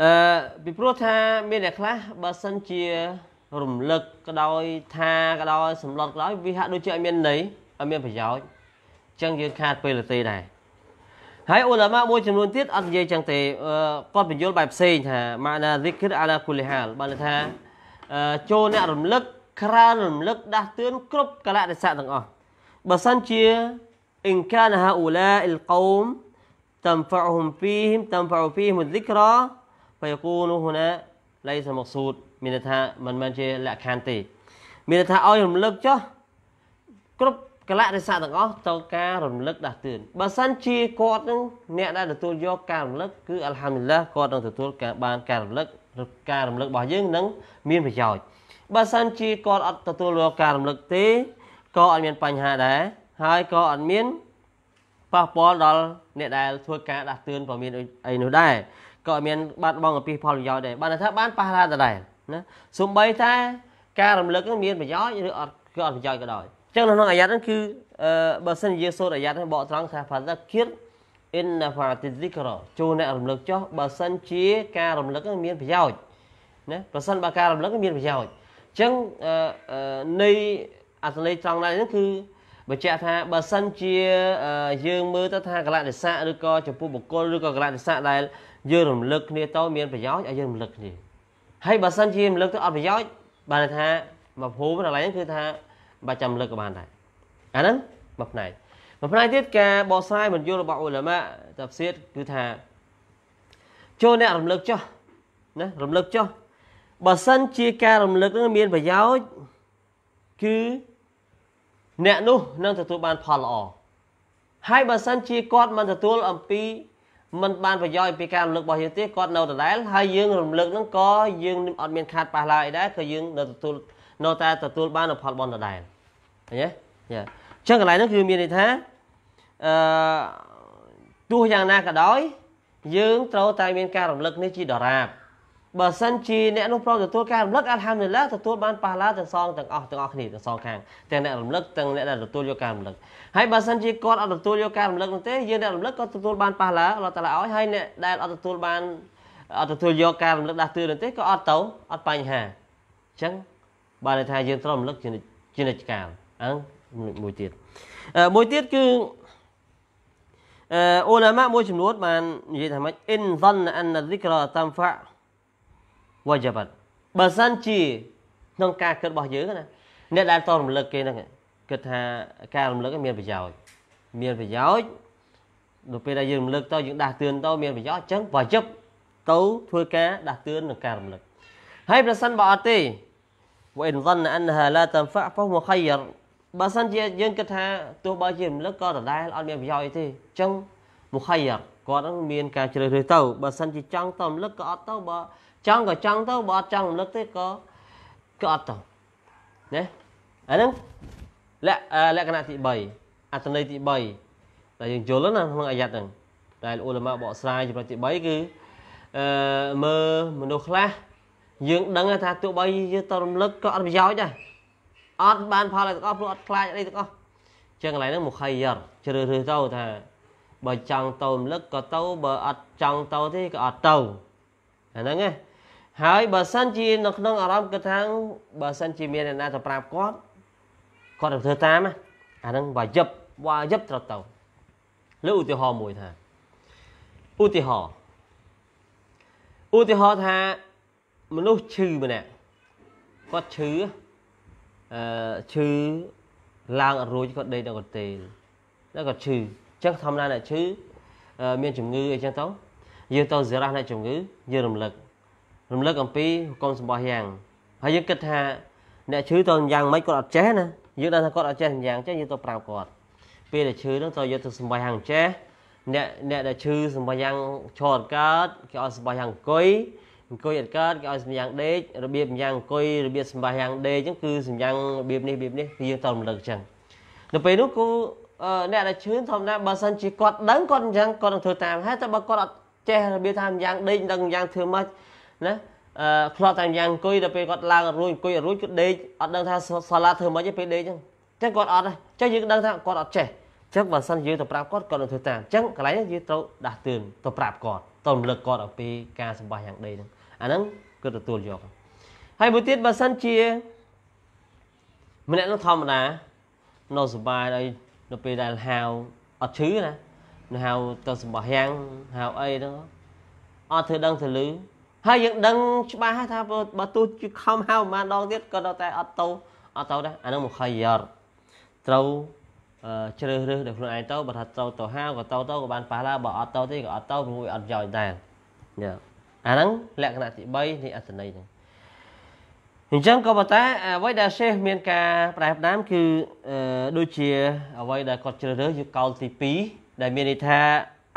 អឺពីព្រោះថាមានអ្នកខ្លះបើសិនជារំលឹកក៏ដោយ ថាក៏ដោយសម្លុតក៏ដោយវាហាក់ដូចជាអត់មានន័យអត់មានប្រយោជន៍អញ្ចឹងយើងខាតពេលទេដែរហើយអ៊ុលាម៉ាមួយចំនួនទៀតអត់និយាយចឹងទេគាត់បញ្យល់បែបផ្សេងថាម៉ាណាឌីគិរអាឡាគូលីហាលបានន័យថា ចូលអ្នករំលឹក ក្រើនរំលឹកដាស់តឿនគ្រប់កលៈទេសៈទាំងអស់បើសិនជា إن كان هؤلاء القوم تنفعهم فيهم تنفع فيهم الذكرى فيكون هنا ليس مقصود មានន័យថាមិនមែនជាលក្ខខណ្ឌទេ មានន័យថាឲ្យរំលឹកចុះគ្រប់កលៈរិស័កទាំងអស់ត្រូវការរំលឹកដាស់តឿនបើសិនជាគាត់នឹងអ្នកដែលទទួលយកការរំលឹកគឺអัลហាំឌីលឡាគាត់នឹងទទួលការបានការរំលឹកឬការរំលឹករបស់យើងនឹងមានប្រយោជន៍បើសិនជាគាត់អត់ទទួលយកការរំលឹកទេក៏អត់មានបញ្ហាដែរហើយក៏អត់មានប៉ះពាល់ដល់អ្នកដែលធ្វើការដាស់តឿនក៏មានអីនោះដែរក៏អត់មានបាត់បង់អំពីផលប្រយោជន៍ដែរបានថាបានប៉ះឡាដដែលណាសំបីតែការរំលឹកនឹងមានប្រយោជន៍ឬអត់គឺអត់ប្រយោជន៍ក៏ដោយអញ្ចឹងនៅក្នុងអាយ៉ាតហ្នឹងគឺបើសិនជាយើងសូត្រអាយ៉ាតហ្នឹងបកត្រង់ថាផាសាគិតអ៊ីនណាហ្វាទីស៊ីក្រចូលអ្នករំលឹកចុះបើសិនជាការរំលឹកនឹងមានប្រយោជន៍ណាប្រសិនបើការរំលឹកនឹងមានប្រយោជន៍អញ្ចឹងនៃអត្ថន័យត្រង់ដែរហ្នឹងគឺបញ្ជាក់ថាបើសិនជាយើងមើលទៅថាកលៈនិស័កឬក៏ចំពោះបុគ្គលឬក៏កលៈនិស័កដែលយើងរំលឹកគ្នាទៅមានប្រយោជន៍ឲ្យយើងរំលឹកគ្នាហើយបើសិនជារំលឹកទៅអត់ប្រយោជន៍បានថាមកភូមិកន្លែងហ្នឹងគឺថាបាច់ចាំរំលឹកក៏បានដែរអាហ្នឹងមួយផ្នែកមួយផ្នែកទៀតការបកស្រាយបញ្យលរបស់អ៊ុលម៉ាតាផ្សៀតគឺថាចូលអ្នករំលឹកចុះណារំលឹកចុះបើសិនជាការរំលឹកនឹងមានប្រយោជន៍គឺអ្នកនោះនឹងទទួលបានផលល្អហើយបើសិនជាគាត់មិនទទួលអំពី មិនបានប្រយោជន៍ពីការរំលឹករបស់យើងទេគាត់នៅដដែលហើយយើងរំលឹកនឹងក៏យើងអត់មានខាតប៉ះឡើយដែរគឺយើងនៅទទួលនៅតែទទួលបានផលបន់ដដែលឃើញទេចាអញ្ចឹងកន្លែងហ្នឹងគឺមានន័យថាអឺទោះយ៉ាងណាក៏ដោយយើងត្រូវតែមានការរំលឹក នេះជាដរាបបើសិនជាអ្នកនោះប្រងទទួលការរំលឹកអាល់ហាំឌីឡាទទួលបានប៉ះឡាទាំងសងទាំងអស់ទាំងអស់គ្នាទាំងសងខាងទាំងអ្នករំលឹកទាំងអ្នកដែលទទួលយកការរំលឹកហើយបើសិនជាគាត់អត់ទទួលយកការរំលឹកនោះទេយើងអ្នករំលឹកក៏ទទួលបានប៉ះឡាអល់តាឡាឲ្យហើយអ្នកដែលអត់ទទួលបានអត់ទទួលយកការរំលឹកដាស់តឿននោះទេក៏អត់ទៅអត់បញ្ហាអញ្ចឹងបានន័យថាយើងត្រូវរំលឹកជានិច្ចកាលអញ្ចឹងមួយទៀតមួយទៀតគឺអឺអូឡាម៉ាមួយចំនួនបាននិយាយថាម៉េចអ៊ីនហ្សាន់អានហ្សិក្រតាំហ្វាវ៉ាជាបាត់បើសិនជាក្នុងការគិតរបស់យើងណាអ្នកដែលតរំលឹកគេហ្នឹងគិតថាការរំលឹកមានប្រយោជន៍មានប្រយោជន៍ដល់ពេលដែលយើងរំលឹកទៅយើងដាស់តឿនទៅមានប្រយោជន៍អញ្ចឹងវ៉ាជាប់ទៅធ្វើការដាស់តឿននឹងការរំលឹកហើយប្រសិនបើអត់ទេ وإن ظن أنها لا تنفع فهو مخير បើសិនជាយើងគិតថាទោះបើជារំលឹកក៏ដដែលអត់មានប្រយោជន៍អីទេអញ្ចឹងមុខហើយគាត់នឹងមានការជ្រើសរើសទៅបើសិនជាចង់ទៅរំលឹកក៏អត់ទៅបើចង់ក៏ចង់ទៅបើអត់ចង់រំលឹកទេក៏ក៏អត់ទៅណាអាហ្នឹងលក្ខលក្ខណៈទី3អត្ថន័យទី3ដែលយើងយល់ណាក្នុងអាយ៉ាត់ហ្នឹងដែលអ៊ូឡាម៉ាបកស្រាយចំណុចទី3គឺអឺមើលមនុស្សខ្លះយើងដឹងថាទោះបីយើងទៅរំលឹកក៏អត់ប្រយោជន៍ដែរអត់បានផលអីទាំងអស់ព្រោះអត់ខ្លាចអីទាំងអស់ចឹងកន្លែងហ្នឹងមុខៃយ៉ាត់ជ្រើសរើសទៅថាបើចង់ទៅរំលឹកក៏ទៅបើអត់ចង់ទៅទេក៏អត់ទៅអាហ្នឹងណាហើយបើសិនជានៅក្នុងអារម្មណ៍គិតថាបើសិនជាមានអ្នកណាទៅប្រាប់គាត់គាត់នឹងធ្វើតាមអាហ្នឹងវាយឹបវាយឹបត្រទៅលើឧទាហរណ៍មួយថាឧទាហរណ៍ឧទាហរណ៍ថាមនុស្សឈឺម្នាក់គាត់ឈឺអឺឈឺឡើងអត់រួចគាត់ដេកដល់កន្ទេលដល់គាត់ឈឺអញ្ចឹងធម្មតាអ្នកឈឺមានជំងឺអីចឹងទៅយើងទៅសារៈអ្នកជំងឺយើងរំលឹករំលឹកអំពីគុណសម្បត្តិយ៉ាងហើយយើងគិតថាអ្នកឈឺតើយ៉ាងម៉េចគាត់អត់ចេះណាយើងដឹងថាគាត់អត់ចេះយ៉ាងចេះយើងទៅប្រាប់គាត់ពេលដែលឈឺហ្នឹងត្រូវយកទៅសម្បត្តិយ៉ាងចេះអ្នកអ្នកដែលឈឺសម្បត្តិយ៉ាងឈរអត់កើតគេឲ្យសម្បត្តិយ៉ាងអង្គុយអង្គុយអត់កើតគេឲ្យសម្បត្តិយ៉ាងដេករបៀបយ៉ាងអង្គុយរបៀបសម្បត្តិយ៉ាងដេកអញ្ចឹងគឺសម្បត្តិយ៉ាងរបៀបនេះរបៀបនេះគឺយើងត្រូវរំលឹកអញ្ចឹងនៅពេលនោះគូអ្នកដែលឈឺធម្មតាបើសិនជាគាត់ដឹងគាត់អញ្ចឹងគាត់នឹងធ្វើតាមហើយតែបើគាត់អត់ចេះរបៀបថាយ៉ាងដេកដឹងយ៉ាងធ្វើម៉េចណាអឺធ្លាប់តែយ៉ាងអង្គុយដល់ពេលគាត់ឡើងរួចអង្គុយរួចគាត់ដេកអត់ដឹងថាសាឡាធ្វើម៉េចទេពេលដេកចឹងចឹងគាត់អត់ទេចឹងយើងដឹងថាគាត់អត់ចេះចឹងបើសិនយើងទៅប្រាប់គាត់គាត់នឹងធ្វើតាមចឹងកន្លែងនេះយើងត្រូវដាស់តឿនទៅប្រាប់គាត់ទៅរំលឹកគាត់អំពីការសម្បោះយ៉ាងដេកហ្នឹងអាហ្នឹងគឺទទួលយកហើយមួយទៀតបើសិនជាម្នាក់នោះធម្មតានៅសុបាយហើយនៅពេលដែលហៅអត់ឈឺណាហៅទៅសម្បោះយ៉ាងហៅអីហ្នឹងអត់ធ្វើដឹងទៅលឺហើយយើងដឹងច្បាស់ថាបើទោះជាខំហៅប្រហែលដងទៀតក៏នៅតែអត់ទៅអត់ទៅដែរអានឹងមុខយារត្រូវជ្រើសរើសដល់ខ្លួនឯងទៅបើថាត្រូវទៅហៅក៏ទៅទៅក៏បានប៉ះដែរបើអត់ទៅទេក៏អត់ទៅព្រោះវាអត់យោដែរយ៉ាអាហ្នឹងលក្ខណៈទី3នៃអត្តន័យហ្នឹងអញ្ចឹងក៏ប៉ុន្តែអ្វីដែលសេះ មានការប្រែផ្ដាំគឺដូចជាអ្វីដែលគាត់ជ្រើសរើសគឺកោលទី2ដែលមានន័យថា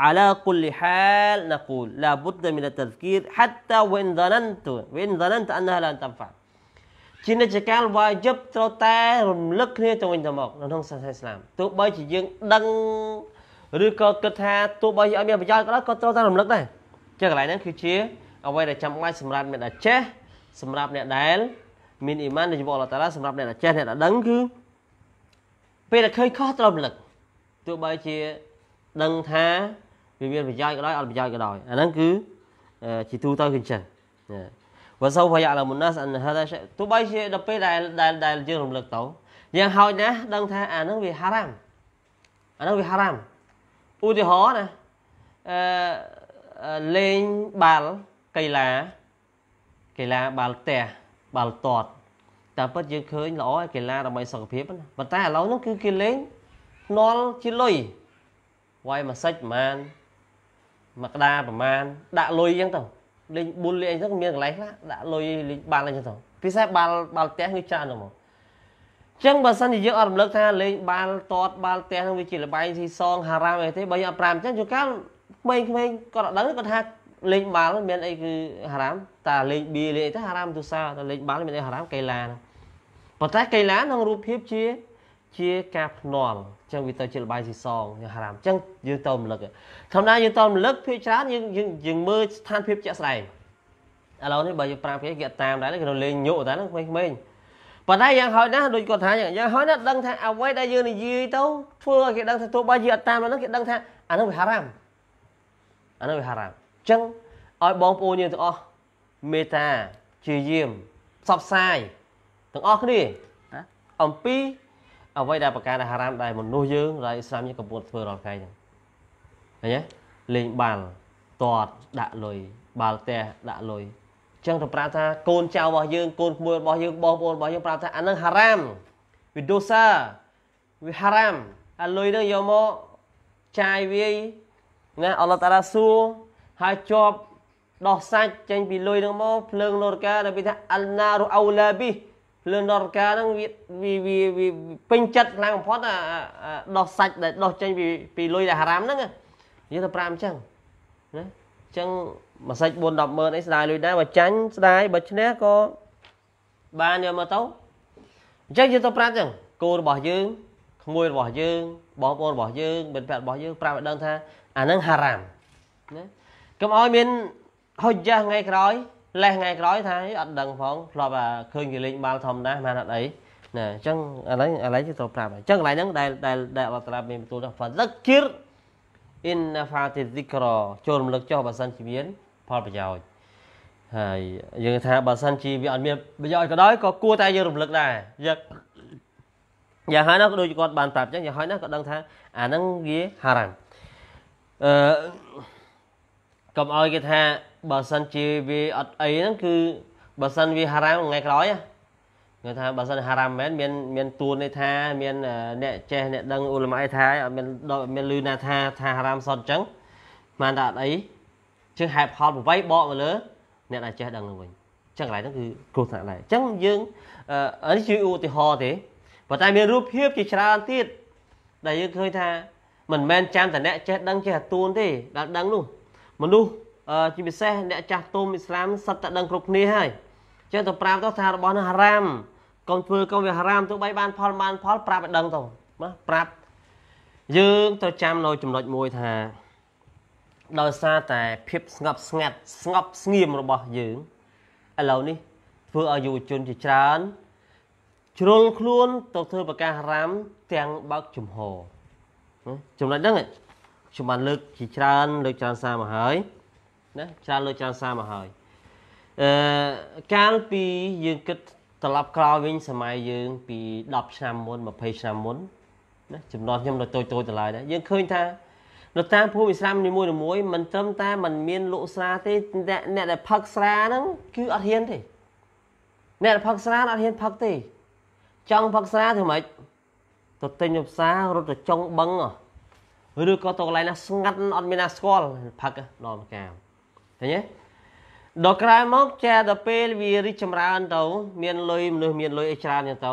على كل حال نقول لا بد من التذكير حتى وإن ظننت وإن ظننت أنها لن تنفع ជានិច្ចកាលវាយប់ត្រូវតែរំលឹកគ្នាទៅវិញទៅមកនៅក្នុងសាសនាឥស្លាមទោះបីជាយើងដឹងឬក៏គិតថាទោះបីជាអត់មានប្រយោជន៍ក៏ដោយក៏ត្រូវតែរំលឹកដែរចឹងកន្លែងហ្នឹងគឺជាអ្វីដែលចាំបាច់សម្រាប់អ្នកដែលចេះសម្រាប់អ្នកដែល មានអ៊ីម៉ាននៃជីវៈអល់ឡោះតាឡាសម្រាប់អ្នកដែលចេះអ្នកដែលដឹងគឺពេលដែលឃើញខុសត្រូវរំលឹកទោះបីជាដឹងថាវាមានប្រយោជន៍ក៏ដោយអត់ប្រយោជន៍ក៏ដោយអាហ្នឹងគឺជាទូទៅគឺអញ្ចឹងវ៉ាសូវយ៉ាឡាមុនណាសអានហាដាទោះបីជាដល់ពេលដែលដែលដែលយើងរំលឹកទៅយ៉ាងហោចណាស់ដឹងថាអាហ្នឹងវាហារ៉ាំអាហ្នឹងវាហារ៉ាំឧទាហរណ៍ណាអឺលេងបាល់កីឡាកីឡាបាល់ផ្ទះបាល់តតតែពិតយើងឃើញល្អកីឡាដើម្បីសុខភាពណាប៉ុន្តែឥឡូវហ្នឹងគឺគេលេងនល់ជាលុយវាយមួយសិចប្រហែលមកក្តារប្រមាណដាក់លុយអញ្ចឹងទៅលេង4លេងអញ្ចឹងមានកន្លែងខ្លះដាក់លុយលេងបាល់អញ្ចឹងទៅពិសេសបាល់បាល់ផ្ទះគឺច្រើនហ្មងអញ្ចឹងបើសិនជាយើងអត់រំលឹកថាលេង បាល់តតបាល់ផ្ទះនឹងវាជាលបែងស៊ីសងហារ៉ាមអីទេបើយើងអត់ប្រាំអញ្ចឹងជួនកាលក្មេងៗគាត់អត់ដឹងគាត់ថាលេងបាល់មានអីគឺហារ៉ាមតាលេងបៀលេងអីទៅហារ៉ាមទូសាតែលេងបាល់មានអីហារ៉ាមកីឡាហ្នឹងប៉ុន្តែកីឡាក្នុងរូបភាពជាជាការភ្នាល់អញ្ចឹងវាទៅជាលបាយស៊ីសងយើងហារ៉ាមអញ្ចឹងយើងតើរំលឹកធម្មតាយើងតើរំលឹកភាគច្រើនយើងយើងយើងមើលស្ថានភាពជាក់ស្ដែងឥឡូវនេះបើយើងប្រាំគេគេតាមដែរគេលេងញក់តែហ្នឹងក្មេងៗប៉ុន្តែយ៉ាងហោចណាស់ដូចគាត់ថាយ៉ាងហោចណាស់ដឹងថាអ្វីដែលយើងនិយាយទៅធ្វើឲ្យគេដឹងថាទោះបីយើងអត់តាមហ្នឹងគេដឹងថាអាហ្នឹងវាហារ៉ាមអាហ្នឹងវាហារ៉ាមអញ្ចឹងឲ្យបងប្អូនយើងទាំងអស់មេត្តាជាយាមផ្សព្វផ្សាយទាំងអស់គ្នាអំពីអ្វីដែលប្រកាសហារ៉ាមដែលមនុស្សយើងដែលអ៊ីស្លាមយើងកំពុងធ្វើរាល់ថ្ងៃហ្នឹងឃើញទេលេងបាល់តតដាក់លុយបាល់ផ្ទះដាក់លុយអញ្ចឹងទៅប្រាប់ថាកូនចៅរបស់យើង កូនក្មួយរបស់យើងបងប្អូនរបស់យើងប្រាប់ថាអានឹងហារ៉ាមវាដូសាវាហារ៉ាមអាលុយនឹងយកមកចាយវាយណាអល់ឡោះតារាសួរហើយជាប់ដោះសាច់ចេញពីលុយនឹងមកភ្លើងនរកាដែលគេថាអលណារូអូឡាប៊ីភ្លើងដរកាហ្នឹងវាវាពេញចិត្តខ្លាំងបំផុតដោះសាច់ដែលដោះចេញពីពីលុយដែលហារ៉ាមហ្នឹងយើងទៅ5អញ្ចឹងណាអញ្ចឹងមួយសាច់4 10ម៉ឺនអីស្ដាយលុយដែរបើចាញ់ស្ដាយបើឈ្នះក៏បានយកមកទៅអញ្ចឹងយើងទៅប្រាប់អញ្ចឹងគោរបស់យើង ក្មួយរបស់យើងបងប្អូនរបស់យើងមិត្តភក្តិរបស់យើងប្រាប់ឲ្យដឹងថាអាហ្នឹងហារ៉ាមណាកុំឲ្យមានហុចយ៉ាស់ថ្ងៃក្រោយលេះថ្ងៃក្រោយថាអត់ដឹងផងធ្លាប់ឃើញគេលេងបាល់ធម្មតាមិនអត់អីណាអញ្ចឹងឥឡូវឥឡូវគេត្រូវប្រាប់អញ្ចឹងកន្លែងហ្នឹងដែលដែលដែលអល់តាឡាមានបន្ទូលថាហ្វាសិកជីរអ៊ីនណាហ្វាទីស៊ីក្រចូលរំលឹកចុះបើសិនជាមានផលប្រយោជន៍ហើយយើងថាបើសិនជាវាអត់មានប្រយោជន៍ក៏ដោយក៏គួរតែយើងរំលឹកដែរយកយ៉ាងហើយណាក៏ដូចគាត់បានប្រាប់អញ្ចឹងយ៉ាងហើយណាក៏ដឹងថា អាហ្នឹងវាហារ៉ាមអឺកុំឲ្យគេថាបើសិនជាវាអត់អីហ្នឹង គឺបើសិនវាហារ៉ាមថ្ងៃក្រោយគេថាបើសិនហារ៉ាមមែនមានមានទួននេះថាមានអ្នកចេះអ្នកដឹងអ៊ូលម៉ៃថាអត់មានមានលឺណាថាថាហារ៉ាមសុតអញ្ចឹងបានតែអត់អីជាងហេតុផលប្រវៃបកមកលើ អ្នកដែលចេះដឹងទៅវិញអញ្ចឹងកន្លែងហ្នឹងគឺគ្រោះថ្នាក់ដែរអញ្ចឹងយើងនេះជាឧទាហរណ៍ទេប៉ុន្តែមានរូបភាពជាច្រើនទៀតដែលយើងឃើញថាមិនមែនចាំតែអ្នកចេះដឹងចេះតួនទេដែលដឹងនោះមនុស្សជាពិសេសអ្នកចាស់ទុំអ៊ីស្លាមសត្វតែដឹងគ្រប់គ្នាហើយចឹងទៅប្រាប់ទៅថារបស់នោះហារ៉ាមកុំធ្វើកុំវាហារ៉ាមទោះបីបានផលបានផល ប្រាប់ឲ្យដឹងទៅណាប្រាប់យើងត្រូវចាំនៅចំណុចមួយថា ដោយសារតែភាពស្ងប់ស្ងាត់ ស្ងប់ស្ងៀមរបស់យើងឥឡូវនេះធ្វើឲ្យយុវជនជាច្រើនជ្រុលខ្លួនទៅធ្វើប្រកាសហារ៉ាមទាំងបើកចំហចំណុចហ្នឹងខ្ញុំបានលើកជាច្រើនលើកច្រើនសារមកហើយណាច្រើនលើច្រើនសារមកហើយអឺកាលពីយើងគិតត្រឡប់ក្រោយវិញសម័យយើង ពី10ឆ្នាំមុន20ឆ្នាំមុនណាចំណត់ខ្ញុំនៅតូចតូចតឡើយដែរយើងឃើញថា នៅតាមភូមិឥស្លាមនីមួយៗមិនត្រឹមតែมันមានលក់ស្រាទេអ្នកអ្នកដែលផឹកស្រាហ្នឹងគឺអត់ហ៊ានទេអ្នកដែលផឹកស្រាអត់ហ៊ានផឹកទេចង់ផឹកស្រាធ្វើម៉េចទៅទិញនៅផ្សាររត់ទៅចុងបឹងឬក៏ទៅកន្លែងណាស្ងាត់អត់មានណាស្គាល់ផឹកដល់កាមឃើញទេដល់ក្រោយមកចា ដល់ពេលវារីកចម្រើនទៅមានលុយមនុស្សមានលុយអីច្រើនចឹងទៅ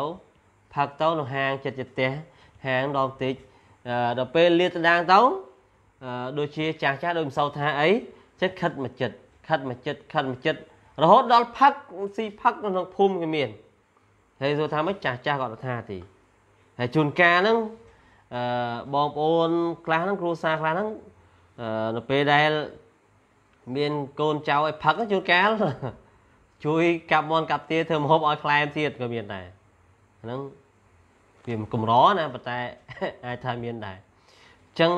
ផឹកទៅនៅហាងចិត្តចិត្តផ្ទះហាងដល់តិចដល់ពេលលាតដាងទៅដូចជាចាស់ចាស់ដូចមិនសូវថាអីចិត្តខិតមួយចិត្តខិតមួយចិត្តខិតមួយចិត្តរហូតដល់ផឹកស៊ីផឹកនៅក្នុងភូមិគេមានហើយសួរថាម៉េចចាស់ចាស់គាត់ថាទីហើយជួនកាលហ្នឹងអឺបងប្អូនខ្លះហ្នឹងគ្រូសាខ្លះហ្នឹងនៅពេលដែលមានកូនចៅឲ្យផឹកជួនកាលជួយកាប់មន់កាប់ទាធ្វើម្ហូបឲ្យខ្លែមទៀតក៏មានដែរហ្នឹងវាកម្រណាប៉ុន្តែអាចថាមានដែរអញ្ចឹង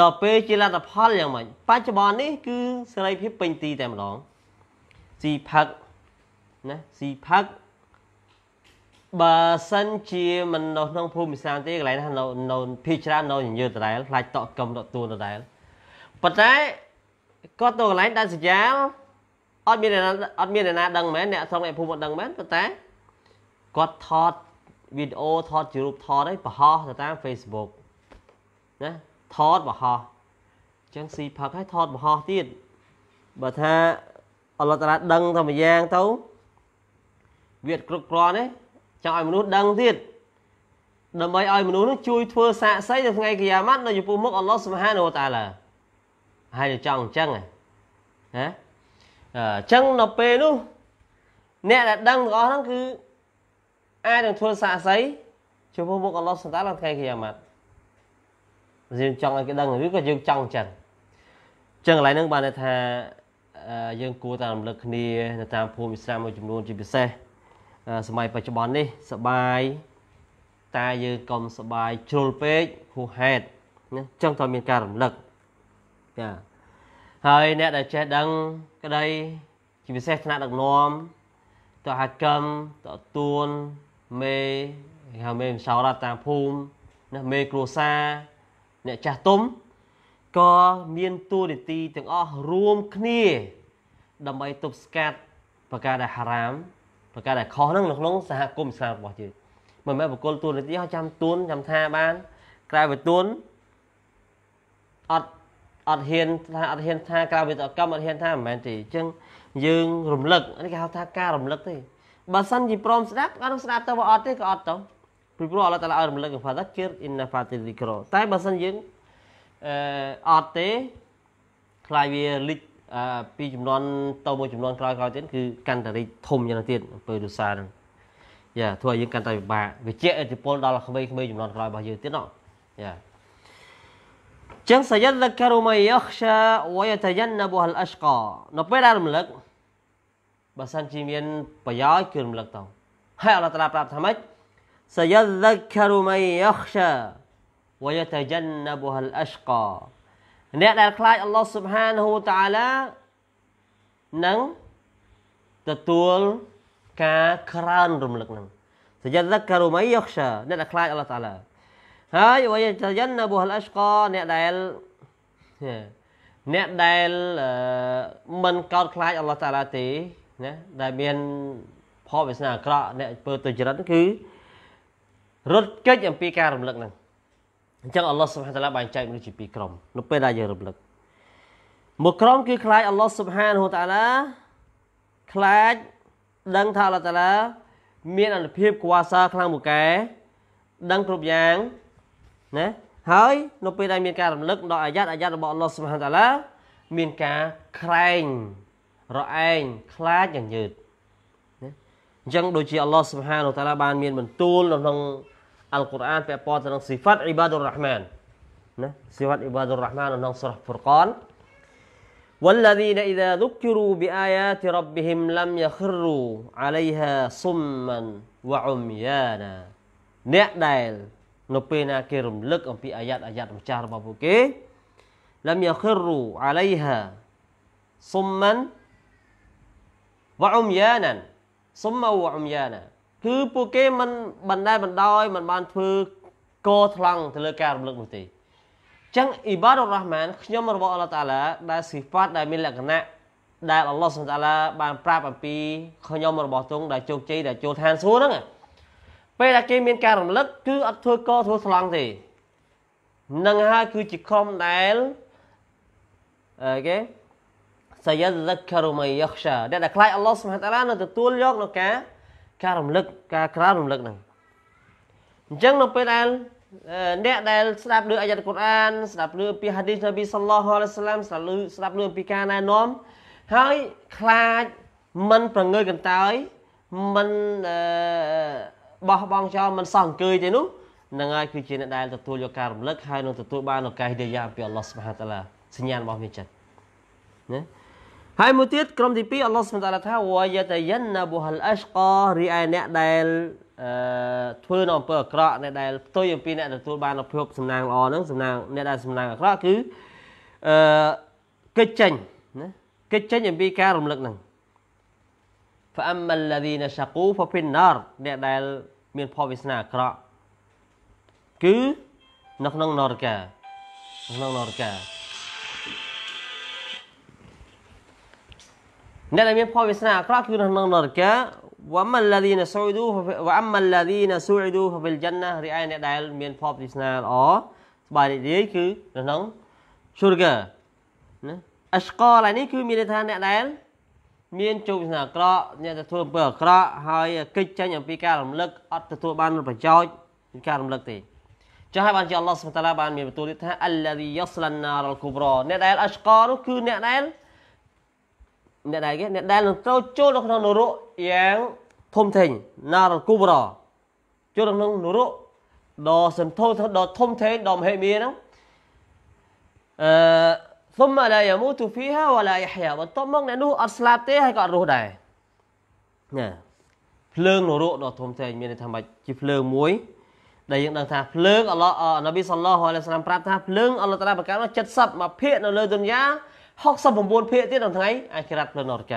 ដល់ពេលជាលទ្ធផលយ៉ាងម៉េចបច្ចុប្បន្ននេះគឺសេរីភាពពេញទីតែម្ដងស៊ីផឹកណាស៊ីផឹកបើសិនជាមិននៅក្នុងភូមិសាស្ត្រទេកន្លែងណានៅនៅភីច្រើននៅញញើដដែលផ្លាច់តក់កឹមតទួលដដែលប៉ុន្តែគាត់ទៅកន្លែងដែលសញ្ញាលអត់មានអត់មានអ្នកណាដឹងមែនអ្នកស្រុកអ្នកភូមិអត់ដឹងមែនប៉ុន្តែគាត់ថតវីដេអូថតជារូបថតអីបង្ហោះទៅតាម Facebook ណាថតបង្ហោះអញ្ចឹងស៊ីផឹកហើយថតបង្ហោះទៀតបើថាអលតរាដឹងតែម្យ៉ាងទៅវាគ្រប់គ្រាន់ទេចង់ឲ្យមនុស្សដឹងទៀតដើម្បីឲ្យមនុស្សនោះជួយធ្វើសាកសីនៅថ្ងៃកិយាម៉ាត់នៅចំពោះមុខអល់ឡោះសុបហានូតាឡាហើយចង់អញ្ចឹងណាអញ្ចឹងដល់ពេលនោះអ្នកដែលដឹងទាំងអស់ហ្នឹងគឺអាចនឹងធ្វើសាកសីចំពោះមុខអល់ឡោះសុតាឡើងថ្ងៃគីយ៉ាម៉ាត់យើងចង់ឲ្យគេដឹងឬក៏យើងចង់អញ្ចឹងអញ្ចឹងកន្លែងហ្នឹងបានន័យថាយើងគួរតែរំលឹកគ្នា នៅតាមភូមិវិសាមួយចំនួនជាពិសេសសម័យបច្ចុប្បន្ននេះសបាយតែយើងកុំសបាយជ្រុលពេកហួសហេតុណាចឹងត្រូវមានការរំលឹកចាហើយអ្នកដែលចេះដឹងក្តីជាពិសេសថ្នាក់ដឹកនាំតហកម្មតទួនមេហៅមេមិនសោរតាមភូមិណាមេគ្រួសារអ្នកចាស់ទុំក៏មានទួនាទីទាំងអស់រួមគ្នាដើម្បីទប់ស្កាត់ប្រការដែលហារ៉ាមប្រការដែលខុសហ្នឹងនៅក្នុងសហគមន៍ស្លាមរបស់យើងមិនមែនបកគលទួនាទីឲ្យចាំទួនចាំថាបាន ក្រៅពីទួនអត់អត់ហ៊ាន ថាអត់ហ៊ានថាក្រៅវិទ្យាកម្មអត់ហ៊ានថាមិនមែនទេអញ្ចឹងយើងរំលឹកនេះគេហៅថា ការរំលឹកទេបើសិនជាព្រមស្ដាប់ក៏នឹងស្ដាប់ទៅបើអត់ទេក៏អត់ទៅពីព្រោះអល់ឡោះតាឡាឲ្យរំលឹកហ្វាតាគិរអ៊ីនណាហ្វាទីឌីក្រតែបើសិនយើងអឺអត់ទេខ្លាចវាលិចពីចំនួនទៅមួយចំនួនក្រោយក្រោយទៀតគឺកាន់តែរីកធំយ៉ាងទៀតអំពើទុសាហ្នឹងយ៉ាធ្វើឲ្យយើងកាន់តែពិបាកវាជាឥទ្ធិពល ដល់ក្មេងៗចំនួនក្រោយរបស់យើងទៀតណោះយ៉ាចឹងសយត្តការុមៃយខ្សាវយតយនបុហលអស្កនៅពេលដែលរំលឹកបើសិនជាមានប្រយោជន៍គឺរំលឹកទៅហើយអល់ឡោះតាឡាប្រាប់ថាម៉េចសយត្តការុមៃយខ្សាវយតយនបុហលអស្កអ្នកដែលខ្លាចអល់ឡោះស៊ុបហានហ៊ូតាឡានឹងទទួលការក្រើនរំលឹកនឹងសយត្តការុមៃយខ្សាអ្នកដែលខ្លាចអល់ឡោះតាឡាហើយវយចយិននៅបុហលអស្កអ្នកដែលអ្នកដែលមិនកោតខ្លាចអល់ឡោះតាឡាទេណាដែលមានផលវាសនាអាក្រក់អ្នកធ្វើទុច្ចរិតគឺរត់គេចអំពីការរំលឹកហ្នឹងអញ្ចឹងអល់ឡោះសុបហានតាឡាបែងចែកមនុស្សជាពីរក្រុមនៅពេលដែលយើងរំលឹកមួយក្រុមគឺខ្លាចអល់ឡោះសុបហានហូតាឡាខ្លាចដឹងថាអល់ឡោះតាឡាមានអនុភាពគួសារខ្លាំងមួយកែដឹងគ្រប់យ៉ាងណាហើយនៅពេលដែលមានការរំលឹកដល់អាយ៉ាត់អាយ៉ាត់របស់អល់ឡោះស៊ុបហានតាឡាមានការក្រែងរអែងខ្លាចយ៉ាងយឺតណាអញ្ចឹងដូចជាអល់ឡោះស៊ុបហានតាឡាបាន មាន បន្ទូលនៅក្នុងអល់កុរអានពាក់ព័ន្ធទៅនឹងស៊ីហ្វាត់អ៊ីបាឌុររ៉ាហ្ម៉ានណាស៊ីហ្វាត់អ៊ីបាឌុររ៉ាហ្ម៉ាននៅក្នុងសូរ៉ាហ្វុរកាន والذين إذا ذكروا بآيات ربهم لم يخروا عليها صما وعميانا អ្នកដែលនៅពេលណាគេរំលឹកអំពីអាយ៉ាត់អាយ៉ាត់ម្ចាស់របស់ពួកគេលំយ៉ាខិររូអាឡៃហាសុមមិនវ៉ុមយ៉ាណានសុមមវ៉ុមយ៉ាណាគឺពួកគេមិនបណ្ដែបណ្ដោយ មិនបានធ្វើកថ្លង់ទៅលើការរំលឹកនោះទេចឹងអ៊ីបាដុរ៉ាហ្មានខ្ញុំរបស់អល់ឡោះតាឡាដែលសិហ្វាត ដែលមានលក្ខណៈដែលអល់ឡោះសុបតាឡាបានប្រាប់អំពីខ្ញុំរបស់ទ្រង់ដែលជោគជ័យដែលចូលឋានសួគ៌ហ្នឹងពេលដែលគេមានការរំលឹកគឺអត់ធ្វើកធ្វើស្លង់ទេនឹងហើយគឺជាខំដែលអីគេសាយលករុមយខ្សាដែលដែលខ្លាចអល់ឡោះសុបហានតាឡានៅទទួលយកនៅការការរំលឹកការក្រៅរំលឹកហ្នឹងអញ្ចឹងនៅពេលដែលអ្នកដែលស្ដាប់ឮអាយ៉ាតកូអាន ស្ដាប់ឮពីហាឌីសនប៊ីសល្លោះអាឡៃសាឡាមស្ដាប់ឮស្ដាប់ឮពីការណែនាំហើយខ្លាចមិនប្រងើយកន្តើយមិនអឺបោះបង់ចោលមិនសោះអង្គុយទេនោះនឹងហើយគឺជាអ្នកដែលទទួលយកការរំលឹកហើយនឹងទទួលបានឱកាសដែលយ៉ាងពីអល់ឡោះសុបហានតាឡាសញ្ញារបស់មានចិត្តណាហើយមួយទៀតក្រុមទី2អល់ឡោះសុបហានតាឡាថាវយតយនបុហលអស្ករីឯអ្នកដែលអឺធ្វើនៅអំពើអាក្រក់អ្នកដែលផ្ទុយអំពីអ្នកទទួលបានអភិបសំណាងល្អហ្នឹងសំណាងអ្នកដែលសំណាងអាក្រក់គឺអឺកិច្ចចេញណាកិច្ចចេញអំពីការរំលឹកហ្នឹងហ្វាមមលឌីណាឆាគូហ្វាហ្វិនណារអ្នកដែល មានផលវាសនាអាក្រក់គឺនៅក្នុងនរកាក្នុងនរកាអ្នកដែល មានផលវាសនាអាក្រក់គឺនៅក្នុងនរកាវ៉ាមលឌីណាស៊ូឌូវ៉ាមលឌីណាស៊ូឌូហ្វិលចាន់ណារីឯអ្នកដែលមានផលវាសនាល្អស្បាយរីករាយគឺនៅក្នុងឈូរកាណាអស្កលនេះគឺមានន័យថាអ្នកដែលមានជោគវាសនាអាក្រក់អ្នកទទួលអំពើអាក្រក់ហើយគេចចេញអំពីការរំលឹកអត់ទទួលបានប្រយោជន៍ពីការរំលឹកទេចាហើយបានជាអល់ឡោះសុបតាឡាបានមានបន្ទូលនេះថាអល្លាឌីយ៉ាស្លានណារលគូប្រអ្នកដែលអស្កនោះគឺអ្នកដែលអ្នកដែលគេអ្នកដែលនឹងត្រូវចូលនៅក្នុងនរកយ៉ាងធំធេងណារលគូប្រចូលនៅក្នុងនរកដ៏សន្ធោសដ៏ធំធេងដ៏មហិមាហ្នឹងអឺសុំឡាយាមូទូហ្វីហាវឡាយហយ៉ាបន្ទាប់មកអ្នកនោះអត់ស្លាប់ទេហើយក៏អត់រស់ដែរណាភ្លើងនរកដ៏ធំធេង មានន័យថាម៉េចជាភ្លើងមួយដែលយើងដឹងថាភ្លើងអល់ឡោះនប៊ីសល្លោះអាឡៃសាឡាមប្រាប់ថាភ្លើងអល់ឡោះតាប្រកាសមក70មកភាកនៅលើទុនយ៉ា69ភាកទៀតក្នុងថ្ងៃអាខិរ៉ាត់ភ្លើងនរក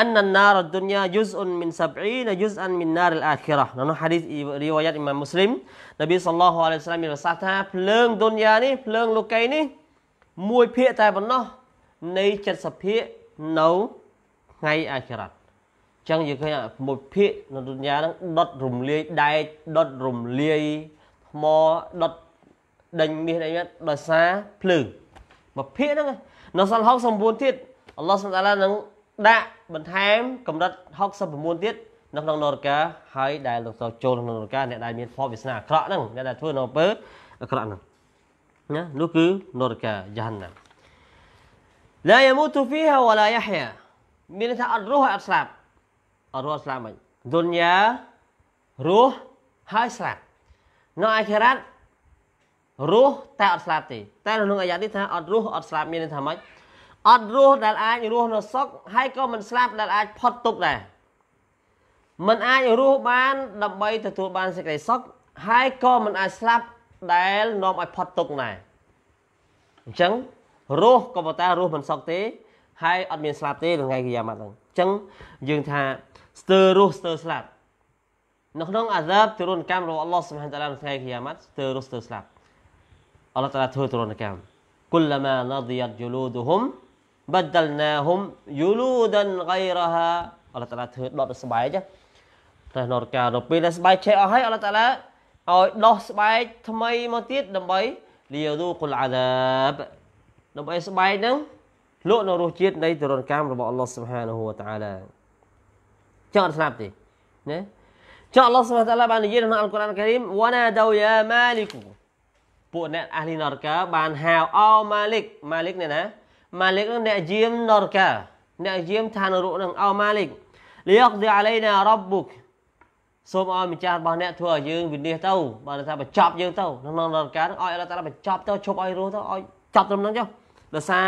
អានណារទុនយ៉ាយុសអ៊ុនមីន70យុសអានមីនណារអាខិរ៉ានៅហាឌីសរីវ៉ាយ៉ាតអ៊ីម៉ាមមូស្លីមនប៊ីសល្លោះអាឡៃសាឡាមមានប្រសាសន៍ថាភ្លើងទុនយ៉ានេះភ្លើងលោកីនេះមួយភាគតែប៉ុណ្ណោះនៃ70ភាគនៅថ្ងៃអាខិរ័តចឹងយើងឃើញមួយភាគនៅទុនយ៉ាហ្នឹងដុតរំលាយដែកដុតរំលាយថ្មដុតដេញមាសអីហ្នឹងដោយសារភ្លើងមួយភាគហ្នឹងនៅសល់69ទៀតអល់ឡោះសុបហានតាឡានឹងដាក់បន្ថែមកម្រិត69ទៀតនៅក្នុងនរកាហើយដែលលោកសោចូលក្នុងនរកាអ្នកដែលមានផលវាសនាអាក្រក់ហ្នឹងអ្នកដែលធ្វើនៅអំពើអាក្រក់ហ្នឹងណានោះគឺនរកាយ៉ាហាណាំ لا يموت فيها ولا يحيا មានថាអត់រស់អត់ស្លាប់អត់រស់ស្លាប់មិនឌុនយ៉ារស់ហើយស្លាប់នៅអាខិរ៉ាត់រស់តែអត់ស្លាប់ទេតែនៅក្នុងអាយ៉ានេះថាអត់រស់អត់ស្លាប់មានន័យថាម៉េចអត់រស់ដែលអាចរស់នៅសុខហើយក៏មិនស្លាប់ដែលអាចផុតទុក្ខដែរមិនអាចរស់បាន ដើម្បីទទួលបានសេចក្តីសុខហើយក៏មិនអាចស្លាប់ដែលនាំឲ្យផុតទុកណែអញ្ចឹងរស់ក៏ប៉ុន្តែរស់មិនសក់ទេ ហើយអត់មានស្លាប់ទេថ្ងៃគិយាម៉ាត់ហ្នឹងអញ្ចឹងយើងថាស្ទើររស់ស្ទើរស្លាប់នៅក្នុងអាសាបទរនកម្មរបស់អល់ឡោះសុបហានតាឡានៅថ្ងៃគិយាម៉ាត់ស្ទើររស់ស្ទើរស្លាប់អល់ឡោះតាឡាធ្វើទរនកម្ម كلما نضجت جلودهم بدلناهم جلودا غيرها អល់ឡោះតាឡាធ្វើដុតស្បែកណានៅរកាដល់ពេលដែលស្បែកឆេះអស់ហើយអល់ឡោះតាឡាឲ្យដោះស្បែកថ្មីមកទៀតដើម្បីលីរូគុលអាដាបដើម្បីស្បែកហ្នឹង លក់នៅរសជាតិនៃទរណកម្មរបស់អល់ឡោះស៊ុបហានហូវតាអាឡាចង់ស្លាប់ទេណាចង់អល់ឡោះស៊ុបហានតាអាឡាបាននិយាយក្នុងអល់កុរអានការីមវ៉ាណាដៅយ៉ាម៉ាលីកពួកអ្នកអាលីណរកាបានហៅអោម៉ាលិកម៉ាលិកនេះណាម៉ាលិកនឹងអ្នកយាមណរកាអ្នកយាមឋានរុនឹងអោម៉ាលិកលីយ៉ាកឌីអាឡៃណារ៉ាប់បុកសូមឲ្យម្ចាស់របស់អ្នកធ្វើឲ្យយើងវិនិច្ឆ័យទៅបានថាបញ្ចប់យើងទៅក្នុងដំណើរការនឹងឲ្យអល់តាបញ្ចប់ទៅឈប់ឲ្យរស់ទៅឲ្យចប់ត្រឹមហ្នឹងចុះដោយសារ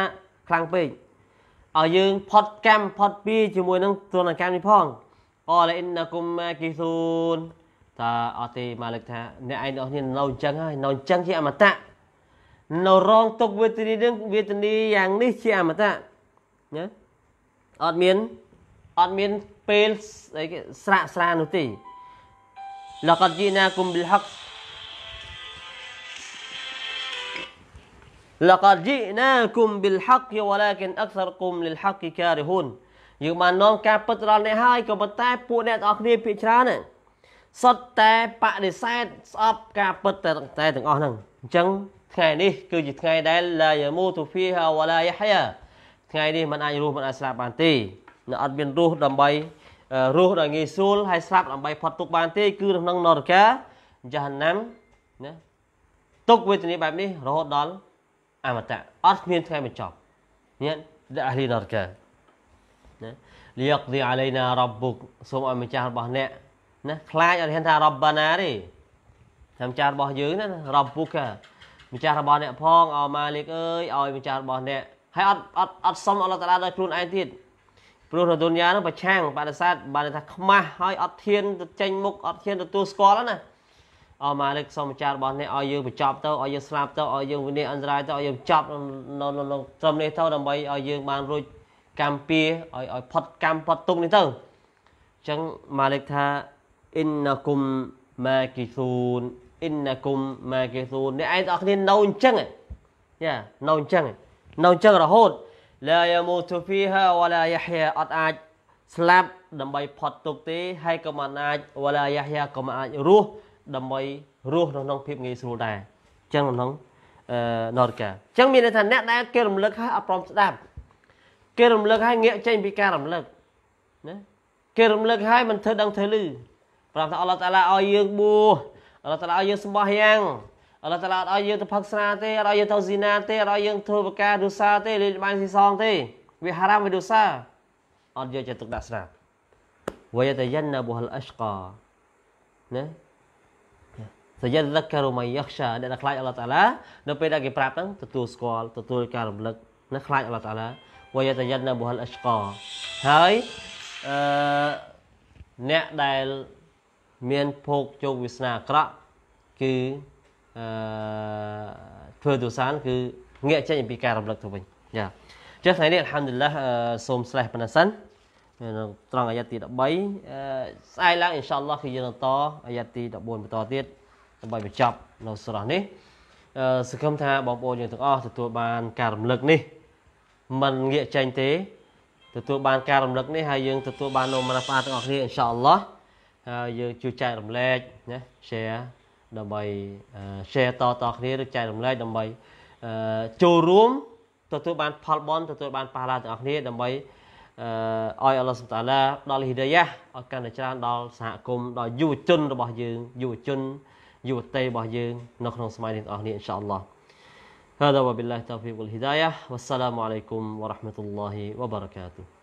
ខ្លាំងពេកឲ្យយើងផុតកម្មផុតពីជាមួយ នឹងទនកម្មនេះផងអលអ៊ីនណាគុំម៉ាគីស៊ូនតាអត់ទេមកលើកថាអ្នកឯងទាំងអស់គ្នានៅអញ្ចឹងហើយនៅអញ្ចឹងជាអមតៈនៅរងទុកវេទនីនឹងវេទនីយ៉ាងនេះជាអមតៈណាអត់មានអត់មានពេលស្រាក់ស្រានោះទេ Laqad ji'nakum bil haqq. Laqad ji'nakum bil haqq walakin aktsarakum lil haqq karihun. យើងបាននាំការពិតដល់អ្នកហើយក៏ប៉ុន្តែពួកអ្នកទាំងអស់គ្នាភាគច្រើនសុទ្ធតែបដិសេធស្អប់ការពិតតែតែទាំងអស់ហ្នឹងអញ្ចឹងថ្ងៃនេះគឺជាថ្ងៃដែលឡាយាមូទូហ្វីហាវឡាយហាថ្ងៃនេះមិនអាចរស់មិនអាចស្លាប់បានទេនៅអត់មានរស់ដើម្បីរស់ដោយងាយស្រួលហើយស្លាប់ដើម្បីផុតទុក្ខបានទេគឺក្នុងនរកាយ៉ាហាណាំណាទុក្ខវេទនាបែបនេះរហូតដល់អមតៈអត់មានថ្ងៃបញ្ចប់ញាតិដាក់អលីនរកាណាលៀកឌីអាឡៃណារ៉ប៊ុកសូមឲ្យម្ចាស់របស់អ្នកណាខ្លាចអត់ហ៊ានថារ៉បបាណាទេតែម្ចាស់របស់យើងណារ៉ប៊ុកម្ចាស់របស់អ្នកផងអោម៉ាលីកអើយឲ្យម្ចាស់របស់អ្នកហើយអត់អត់អត់សុំអល់ឡោះតាឡាដោយខ្លួនឯងទៀតព្រោះរទុនយ៉ានឹងប្រឆាំងបដិសេធបានថាខ្មាស់ហើយអត់ធានទៅចេញមុខអត់ធានទទួលស្គាល់ណាអមអាលិកសូមចាររបស់អ្នកឲ្យយើងបញ្ចប់ទៅឲ្យយើងស្លាប់ទៅឲ្យយើងវិនិច្ឆ័យអន្តរាយទៅឲ្យយើងចប់នៅត្រឹមនេះទៅដើម្បីឲ្យយើងបានរួចកម្មពីឲ្យឲ្យផុតកម្មផុតទុកនេះទៅអញ្ចឹងម៉ាលិកថាអ៊ីនណាគុំម៉ាគីស៊ូនអ៊ីនណាគុំម៉ាគីស៊ូនអ្នកឯងទាំងអស់គ្នានៅអញ្ចឹងយ៉ានៅអញ្ចឹងនៅអញ្ចឹងរហូតលាយមូទូហ្វីហាវឡាយ៉ាហ៊ីអត់អាចស្លាប់ដើម្បីផុតទុកទេហើយក៏មិនអាចវឡាយ៉ាហ៊ីក៏មិនអាចរស់ដើម្បីរស់នៅក្នុងភាពងាយស្រួលដែរអញ្ចឹងក្នុងអឺនរកាអញ្ចឹងមានន័យថាអ្នកដែលគេរំលឹកហើយអត់ព្រមស្ដាប់គេរំលឹកហើយងាកចេញ ពីការរំលឹកណាគេរំលឹកហើយមិនធ្វើដឹងធ្វើឮប្រាប់ថាអល់ឡោះតាឡាឲ្យយើងបួអល់ឡោះតាឡាឲ្យយើងស្បោះយ៉ាងអល់ឡោះតាឡាអត់ឲ្យយើងទៅផឹកស្រាទេអត់ឲ្យយើងទៅស៊ីណាទេអត់ឲ្យយើងធ្វើបកាឌូសាទេលេងល្បែងស៊ីសងទេវាហារ៉ាមវាឌូសាអត់យកចិត្តទុកដាក់ស្រាប់វយតយនបុហលអស្កាណាសយតករុមយខ្សាដែលខ្លាចអល់ឡោះតាឡានៅពេលដែលគេប្រាប់ហ្នឹងទទួលស្គាល់ទទួលការរំលឹកណាខ្លាចអល់ឡោះតាឡាវយតយនបុហលអស្កាហើយអឺអ្នកដែលមានភោគជោគវាសនាអាក្រក់គឺអឺធ្វើទូសានគឺងាកចេញពីការរំលឹកទៅវិញចាអញ្ចឹងថ្ងៃនេះអល់ហាំឌីលឡាសូមស្លេះប៉ុណ្ណេះសិននៅត្រង់អាយ៉ាទី13ស្អែកឡើងអ៊ីនសាអល់ឡោះគឺយើងបន្តអាយ៉ាទី14បន្តទៀតដើម្បីបញ្ចប់នៅស្រះនេះសង្ឃឹមថាបងប្អូនយើងទាំងអស់ទទួលបានការរំលឹកនេះមិនងាកចេញទេទទួលបានការរំលឹកនេះហើយយើងទទួលបាននូវមនស្សផ្អាតទាំងអស់គ្នាអ៊ីនសាអល់ឡោះហើយយើងជួយចែករំលែកណា share ដើម្បី share តតគ្នាឬចែករំលែកដើម្បីចូលរួម ទទួលបាន ផលបន់ទទួលបានប៉ះឡាទាំងអស់គ្នាដើម្បីឲ្យអល់ឡោះសុបតាឡាផ្ដល់ហ៊ីដាយ៉ាឲ្យកាន់តែច្រើនដល់សហគមន៍ដល់យុវជនរបស់យើងយុវជនយុវតីរបស់យើង នៅក្នុងសម័យនេះទាំងអស់គ្នាអ៊ីនសាអល់ឡោះ هذا وبالله التوفيق والهداية والسلام عليكم ورحمة الله وبركاته